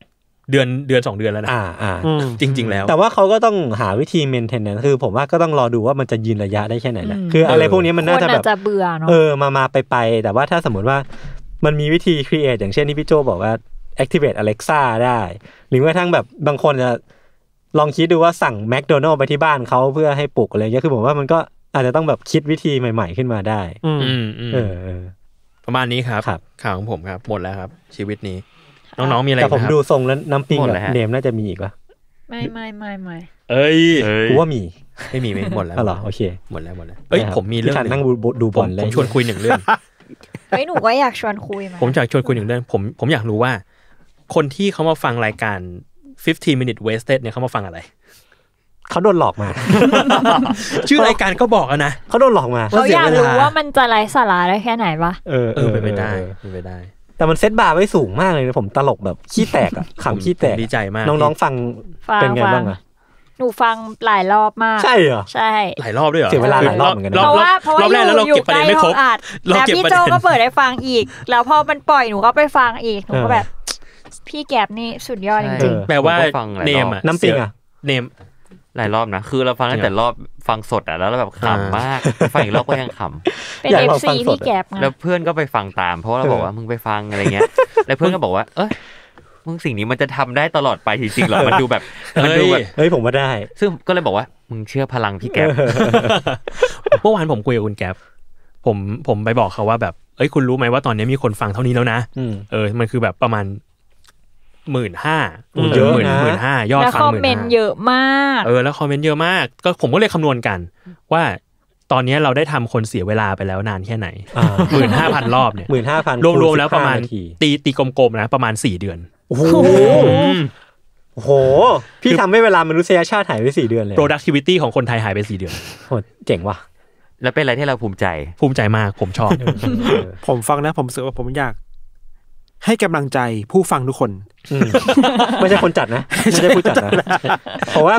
เดือนเดือนสองเดือนแล้วนะอ่าอ่าจริง ๆ แล้ว แต่ว่าเขาก็ต้องหาวิธีเมนเทนเนนคือผมว่าก็ต้องรอดูว่ามันจะยืนระยะได้แค่ไหนแหละคืออะไรพวกนี้มันน่าจะแบบเบื่อเนาะเออ มามาไปไปแต่ว่าถ้าสมมติว่ามันมีวิธีครีเอทอย่างเช่นที่พี่โจบอกว่า activate Alexa ได้ หรือแม้ทั้งแบบบางคนจะลองคิดดูว่าสั่งแม d โดนัลไปที่บ้านเขาเพื่อให้ปลุกอะไรเงี้ยคือผมว่ามันก็อาจจะต้องแบบคิดวิธีใหม่ ๆขึ้นมาได้ อืมเออประมาณนี้ครับข่าวของผมครับหมดแล้วครับ ชีวิตนี้น้อง ๆ มีอะไรคแต่ผมดูทรงแล้วน้ำปิงเนมน่าจะมีอีกวะไม่ไม่ไม่ไม่เอ้ย กูว่ามี ไม่มีไม่หมดแล้วหรอโอเค หมดแล้วหมดแล้วเอ้ยผมมีเรื่องนั่งดูบอลเลยชวนคุยหนึ่งเรื่องเฮ้ยหนูก็อยากชวนคุยมา ผมอยากชวนคุยหนึ่งเรื่องผมผมอยากรู้ว่า คนที่เขามาฟังรายการ15 minute wasted เนี่ยเขามาฟังอะไร เขาโดนหลอกมา ชื่อรายการก็บอกแล้วนะเขาโดนหลอกมาเขาอยากรู้ว่ามันจะไร้สาระได้แค่ไหนปะเออเออไปไม่ได้ไปไม่ได้แต่มันเซตบาร์ไว้สูงมากเลยนะผมตลกแบบขี้แตกอะขำขี้แตกดีใจมากน้องๆฟังเป็นไงบ้างอะหนูฟังหลายรอบมากใช่เหรอใช่หลายรอบด้วยเหรอเสียเวลาหลายรอบเหมือนกันเพราะว่าเพราะว่าเราใกล้ประไม่ครบแล้วพี่โจก็เปิดให้ฟังอีกแล้วพอมันปล่อยหนูก็ไปฟังอีกหนูก็แบบ พี่แก็บนี่สุดยอดจริงๆแปลว่าเนมอะน้ำปิงอะเนมหลายรอบนะคือเราฟังตั้งแต่รอบฟังสดอ่ะ แล้วเราแบบขำมากฟังอีกรอบก็ยังขำเป็นเอฟซีพี่แก็บแล้วเพื่อนก็ไปฟังตาม เพราะเราบอกว่ามึงไปฟังอะไรเงี้ย แล้วเพื่อนก็บอกว่า เอ้มึงสิ่งนี้มันจะทำได้ตลอดไปจริงๆหรอมันดูแบบมันดูแบบเฮ้ยผมว่าได้ ซึ่งก็เลยบอกว่า มึงเชื่อพลังพี่แก๊ปเมื่อวานผมคุยกับคุณแก๊ปผมผมไปบอกเขาว่าแบบเอ้ยคุณรู้ไหมว่าตอนนี้มีคนฟังเท่านี้แล้วนะเออมันคือแบบประมาณหมื่นห้าเยอะหมื่นหมื่นห้ายอดสามหมื่นห้าคอมเมนต์เยอะมาก เออ แล้วคอมเมนต์เยอะมาก ก็ผมก็เลยคำนวณกัน ว่าตอนนี้เราได้ทำคนเสียเวลาไปแล้วนานแค่ไหนหมื่นห้าพันรอบเนี่ยหมื่นห้าพัน รวมๆแล้วประมาณตีตีกลมๆนะ ประมาณสี่เดือนโอ้โห โอ้โห พี่ทำให้เวลามนุษยชาติหายไปสี่เดือนเลย productivity ของคนไทยหายไปสี่เดือนโหเจ๋งว่ะ แล้วเป็นอะไรที่เราภูมิใจ ภูมิใจมาก ผมชอบ ผมฟังนะ ผมรู้สึกว่าผมอยากให้กำลังใจผู้ฟังทุกคนไม่ใช่คนจัดนะไม่ใช่ผู้จัดนะเพราะว่า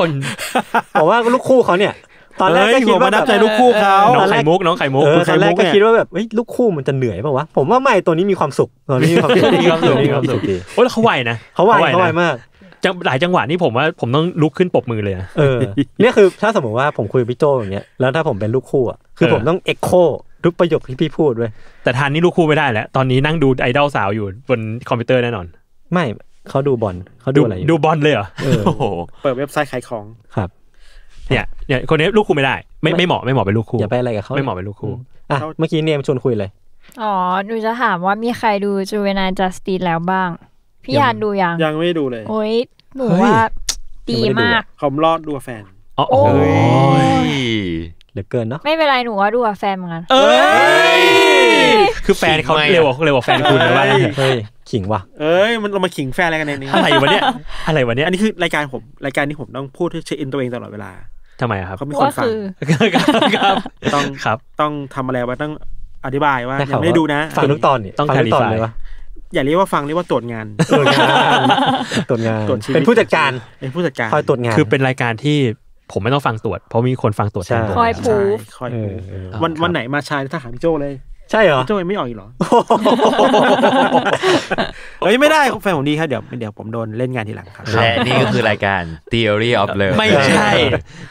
เพราะว่าลูกคู่เขาเนี่ย ตอนแรกก็คิดว่าดับใจลูกคู่เขาน้องไข่มุกน้องไข่มุกตอนแรกก็คิดว่าแบบลูกคู่มันจะเหนื่อยป่าวะผมว่าไม่ตัวนี้มีความสุขตัวนี้มีความสุขมีความสุขดีโอ้แล้วเขาไหวนะเขาไหวเขาไหวมากหลายจังหวะนี่ผมว่าผมต้องลุกขึ้นปบมือเลยเออ เนี่ยคือถ้าสมมติว่าผมคุยพี่โจอย่างเงี้ยแล้วถ้าผมเป็นลูกคู่อ่ะคือผมต้องเอ็กโคทุกประโยคที่พี่พูดเ้ยแต่ทานนี่ลูกคู่ไม่ได้แล้วตอนนี้นั่งดูไอดอลสาวอยู่บนคอมพิวเตอร์แน่นอน ไม่เขาดูบอลเขาดูอะไร ดูบอลเลยเหรอโอ้โหเปิดเว็บไซต์ขายของครับเนี่ยเนี่ยคนนี้ลูกคู่ไม่ได้ ไม่ไม่เหมาะไม่เหมาะเป็นลูกคู่อย่าไปอะไรกับเขาไม่เหมาะเป็นลูกคู่อ่ะเมื่อกี้เนีมชวนคุยเลยอ๋อหนูจะถามว่ามีใครดูจูเวนายจัสตินแล้วบ้างพี่ยานดูยังยังไม่ดูเลยโอ้ยหนูว่าดีมากผมรอดดูแฟนอ๋อโอ้ยเหลือเกินเนาะไม่เป็นไรหนูว่าดูแฟนเหมือนกันเอ้คือแฟนเขาเร็วกว่าเร็วกว่าแฟนคุณนะว่าเยขิงว่ะเอ้ยมันเรามาขิงแฟนอะไรกันในนี้อะไรวะเนี่ยอะไรวะเนี่ย อันนี้คือรายการผมรายการนี้ผมต้องพูดเช็คอินตัวเองตลอดเวลาทำไมครับเขาไม่คนฟังครับ ต้องครับ ต้องทำอะไรว่าต้องอธิบายว่าย่าไม่ดูนะฟังทุกตอนนี่ต้องฟังทุกตอนเลยวะอย่าเรียกว่าฟังเรียกว่าตรวจงานตรวจงานตรวจเป็นผู้จัดการเป็นผู้จัดการคอยตรวจงานคือเป็นรายการที่ผมไม่ต้องฟังตรวจ เพราะมีคนฟังตรวจแทนคอยผูฟวันวันไหนมาชายทหารโจ้เลยใช่เหรอโจยไม่ออกอีกเหรอเฮ้ยไม่ได้แฟนผมดีครับเดี๋ยวเดี๋ยวผมโดนเล่นงานทีหลังครับและนี่ก็คือรายการ Theory of Love ไม่ใช่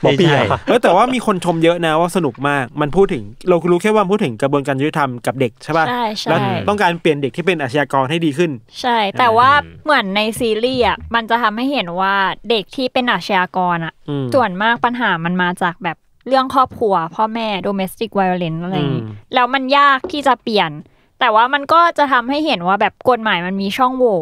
ไม่ใช่เออแต่ว่ามีคนชมเยอะนะว่าสนุกมากมันพูดถึง เรารู้แค่ว่าพูดถึงกระบวนการยุติธรรมกับเด็กใช่ป่ะใช่ใช่ต้องการเปลี่ยนเด็กที่เป็นอาชญากรให้ดีขึ้น ใช่ แต่ว่าเหมือนในซีรีส์อ่ะมันจะทำให้เห็นว่าเด็กที่เป็นอาชญากรอ่ะส่วนมากปัญหามันมาจากแบบเรื่องครอบครัว พ่อแม่ domestic violence อะไรแล้วมันยากที่จะเปลี่ยน แต่ว่ามันก็จะทำให้เห็นว่าแบบกฎหมายมันมีช่องโหว่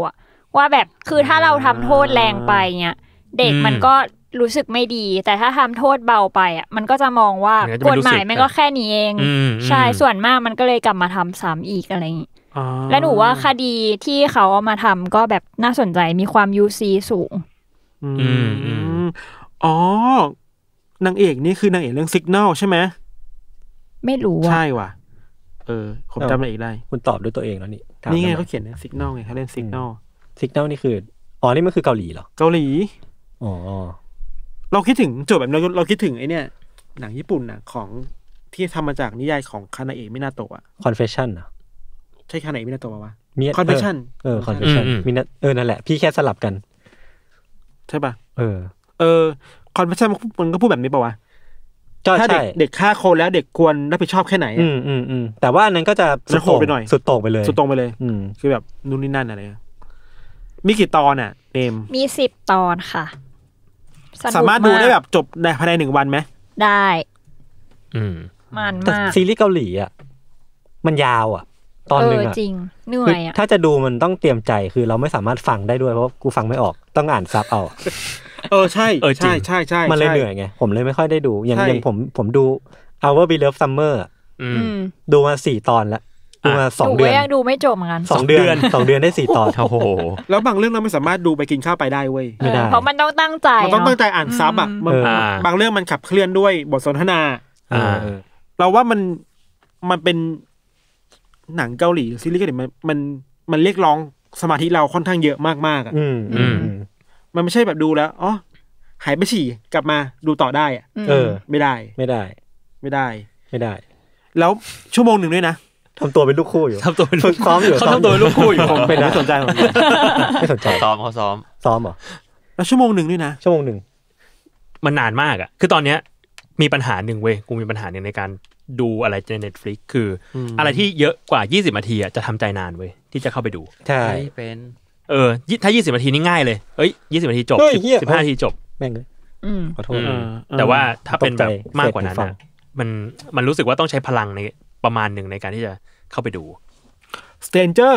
ว่าแบบคือถ้าเราทำโทษแรงไปเนี่ย เด็กมันก็รู้สึกไม่ดี แต่ถ้าทำโทษเบาไป อ่ะ มันก็จะมองว่ากฎหมายมันก็แค่นี้เอง ใช่ ส่วนมากมันก็เลยกลับมาทำซ้ำอีกอะไรอย่างนี้และหนูว่าคดีที่เขาเอามาทำก็แบบน่าสนใจมีความยูซี สูง อืมอ๋อนางเอกนี่คือนางเอกเรื่องสิกแนลใช่ไหมไม่รู้ว่ะ ใช่ว่ะ เออ ผมจำนางเอกได้ คุณตอบด้วยตัวเองแล้วนี่ นี่ไงเขาเขียนสิกแนลไงเขาเล่นสิกแนลสิกแนลนี่คือ อ๋อ นี่มันคือเกาหลีเหรอ เกาหลี อ๋อ เราคิดถึงโจทย์แบบเราเราคิดถึงไอ้นี่ย หนังญี่ปุ่นน่ะ ของที่ทำมาจากนิยายของคานาเอะมินาโตะอะเฟ n f e s s เหรอใช่คานาเอะมินาโตะปะวะมีน o n f e s s เออคอนเฟ s s i o มินะ เออนั่นแหละ พี่แค่สลับกัน ใช่ปะเออ เออคอนเวนชั่นมันก็พูดแบบนี้ป่าวะถ้าเด็กเด็กฆ่าคนแล้วเด็กควรรับผิดชอบแค่ไหนอืมอืมอืมแต่ว่านั้นก็จะสุดโตไปหน่อย สุดโตไปเลยสุดโตไปเลย อืม คือแบบนู่นนี่นั่นอะไร มีกี่ตอนอ่ะเนมมีสิบตอนค่ะ สามารถดูได้แบบจบในภายในหนึ่งวันไหมได้ อืม มันมาก ซีรีส์เกาหลีอ่ะ มันยาวอ่ะ ตอนหนึ่งอ่ะจริงเหนื่อยอ่ะ ถ้าจะดูมันต้องเตรียมใจคือเราไม่สามารถฟังได้ด้วยเพราะกูฟังไม่ออก ต้องอ่านซับเอาเออใช่เออใช่ใช่ใช่ มันเลยเหนื่อยไง ผมเลยไม่ค่อยได้ดูอย่างอย่างผมผมดู Our Beloved Summer ดูมาสี่ตอนละดูมาสองเดือนยังดูไม่จบเหมือนกันสองเดือนสองเดือนได้สี่ตอนโอ้โห แล้วบางเรื่องเราไม่สามารถดูไปกินข้าวไปได้เว้ยไม่ได้เพราะมันต้องตั้งใจมันต้องตั้งใจอ่านซับอ่ะบางเรื่องมันขับเคลื่อนด้วยบทสนทนาอเราว่ามันมันเป็นหนังเกาหลีซีรีส์เกาหลีมันมันมันเรียกร้องสมาธิเราค่อนข้างเยอะมากๆอ่ะมันไม่ใช่แบบดูแล้วอ๋อหายไปฉี่กลับมาดูต่อได้อะเออ ไม่ได้ไม่ได้ ไม่ได้ไม่ได้ แล้วชั่วโมงหนึ่งด้วยนะทำตัวเป็นลูกคู่อยู่ทำตัวเป็นลูกซ้อมอยู่เขาทำตัวเป็นลูกคู่อยู่ผมเป็นไม่สนใจผมไม่สนใจซ้อมเขาซ้อมซ้อมเหรอแล้วชั่วโมงหนึ่งด้วยนะชั่วโมงหนึ่งมันนานมากอ่ะ คือตอนเนี้ย มีปัญหาหนึ่งเว้ยกูมีปัญหาหนึ่งในการดูอะไรในเน็ตฟลิกคือ อะไรที่เยอะกว่า 20 นาทีอ่ะจะทำใจนานเว้ยที่จะเข้าไปดูใช่เป็นเออถ้ายี่สิบนาทีนี่ง่ายเลยเอ้ยยี่สิบนาทีจบสิบห้านาทีจบ แม่งเลยขอโทษแต่ว่าถ้าเป็นแบบมากกว่านั้นอะมันมันรู้สึกว่าต้องใช้พลังในประมาณหนึ่งในการที่จะเข้าไปดู stranger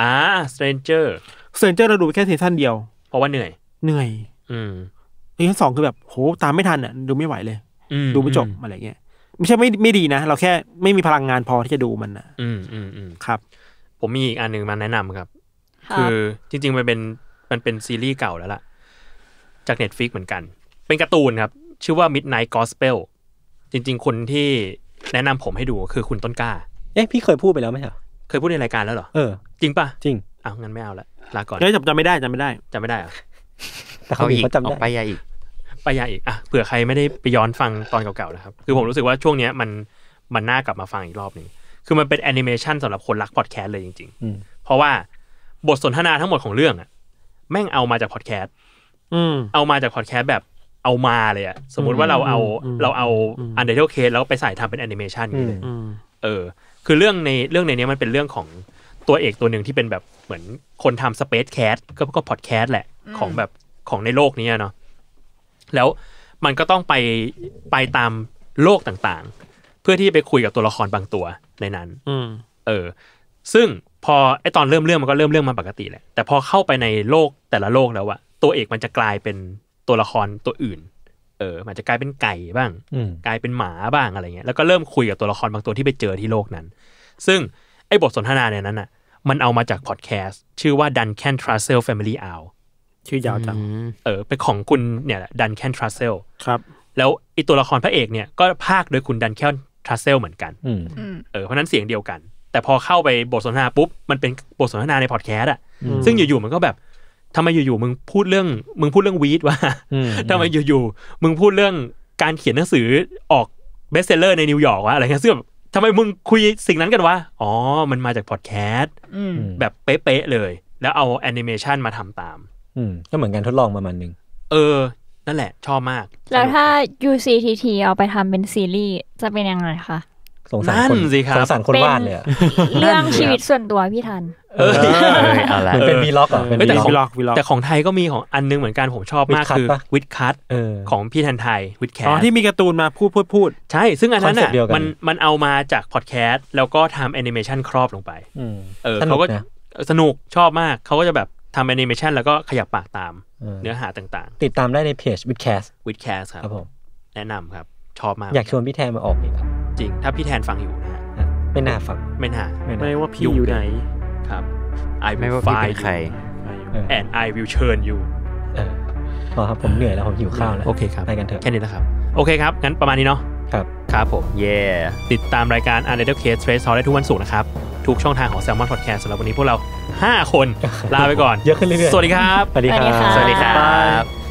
อ่า stranger stranger เราดูแค่ซีซั่นเดียวเพราะว่าเหนื่อยเหนื่อย อืมซีซั่นสองคือแบบโหตามไม่ทันอ่ะดูไม่ไหวเลยดูไม่จบอะไรเงี้ย ไม่ใช่ไม่ไม่ดีนะ เราแค่ไม่มีพลังงานพอที่จะดูมันนะอืมอืมอืมครับ ผมมีอีกอันหนึ่งมาแนะนำครับคือจริง ๆ มันเป็นมันเป็นซีรีส์เก่าแล้วล่ะ จากเน็ตฟิกเหมือนกัน เป็นการ์ตูนครับ ชื่อว่า Midnight Gospel จริง ๆ คนที่แนะนำผมให้ดูคือคุณต้นกล้า เอ๊ะ พี่เคยพูดไปแล้วไหมเหรอเคยพูดในรายการแล้วเหรอ เออ จริงปะจริงอ้าวงั้นไม่เอาละลาก่อนเฮ้ยจำไม่ได้จำไม่ได้จำไม่ได้อ่ะเขาอีกออกไปยาอีกไปยาอีกอ่ะเผื่อใครไม่ได้ไปย้อนฟังตอนเก่าๆนะครับ คือผมรู้สึกว่าช่วงเนี้ยมันมันน่ากลับมาฟังอีกรอบหนึ่งคือมันเป็นแอนิเมชันสำหรับคนรักพอดแคสต์เลยจริงๆเพราะว่าบทสนทนาทั้งหมดของเรื่องอะแม่งเอามาจากพอดแคสต์เอามาจากพอดแคสต์แบบเอามาเลยอะสมมุติว่าเราเอาเราเอาอันเดอร์เคสแล้วไปใส่ทำเป็นแอนิเมชันนี่เลยเออ คือเรื่องในเรื่องในนี้มันเป็นเรื่องของตัวเอกตัวหนึ่งที่เป็นแบบเหมือนคนทำสเปซแคสก็ก็พอดแคสต์แหละของแบบของในโลกนี้เนาะแล้วมันก็ต้องไปไปตามโลกต่างๆ เพื่อที่ไปคุยกับตัวละครบางตัวในนั้นเออ ซึ่งพอไอตอนเริ่มเรื่องมันก็เริ่มเรื่องมาปกติแหละแต่พอเข้าไปในโลกแต่ละโลกแล้วอะตัวเอกมันจะกลายเป็นตัวละครตัวอื่น เออ มันจะกลายเป็นไก่บ้างกลายเป็นหมาบ้างอะไรเงี้ยแล้วก็เริ่มคุยกับตัวละครบางตัวที่ไปเจอที่โลกนั้น ซึ่งไอบทสนทนาในนั้นอะมันเอามาจากพอดแคสต์ชื่อว่า Duncan Trussell Family Hour ชื่อยาวจังเออเป็นของคุณเนี่ยดันแคนทรัสเซลครับ แล้วไอตัวละครพระเอกเนี่ยก็ภาคโดยคุณดันแคนทรัสเซลเหมือนกันเออ เพราะนั้นเสียงเดียวกันแต่พอเข้าไปบทสนทนาปุ๊บมันเป็นบทสนทนาในพอดแคสต์อ่ะซึ่งอยู่ๆมันก็แบบทำไมอยู่ๆมึงพูดเรื่องมึงพูดเรื่องวีดว่าทำไมอยู่ๆมึงพูดเรื่องการเขียนหนังสือออกเบสเซลเลอร์ในนิวยอร์กวะอะไรเงี้ยซึ่งแบบทำไมมึงคุยสิ่งนั้นกันวะ อ๋อ มันมาจากพอดแคสต์แบบเป๊ะๆเลย แล้วเอาแอนิเมชันมาทำตามอืมก็เหมือนการทดลองประมาณนึง เออ นั่นแหละ ชอบมาก แล้วถ้า UCTT เอาไปทำเป็นซีรีส์จะเป็นยังไงคะสงสารคนสงสารคนบ้านเลยเรื่องชีวิตส่วนตัวพี่ทันเออเมนเป็นวีล็อกอ่ะเป็นวีล็อกแต่ของไทยก็มีของอันนึงเหมือนกันผมชอบมาก คือวิดคัตของพี่ทันไทยวิดแคสที่มีการ์ตูนมาพูดพูดพูดใช่ ซึ่งอันนั้นอ่ะมันมันเอามาจากพอดแคสต์แล้วก็ทำแอนิเมชันครอบลงไปเออเขาก็สนุกชอบมาก เขาก็จะแบบทำแอนิเมชันแล้วก็ขยับปากตาม เนื้อหาต่างๆติดตามได้ในเพจวิดแคสวิดแคสครับผมแนะนำครับชอบมากอยากชวนพี่แทนมาออกอีกครับจริงถ้าพี่แทนฟังอยู่นะฮะไม่น่าฟัง ไม่น่า ไม่ว่าพี่อยู่ไหนครับอไม่ว่าพี่เป็นใคร y อ u ออ and I will turn you อพอครับผมเหนื่อยแล้วผมหิวข้าวแล้วโอเคครับไปกันเถอะแค่นี้นะครับ โอเคครับ งั้นประมาณนี้เนาะครับครับผมเย่ติดตามรายการ u n d e r t ร์ e Case Trace ได้ทุกวันศุกร์นะครับ ทุกช่องทางของ Salmon Podcast สำหรับวันนี้พวกเรา 5 คนลาไปก่อนเยอะขึ้นเรื่อยๆสวัสดีครับสวัสดีครับสวัสดีครับ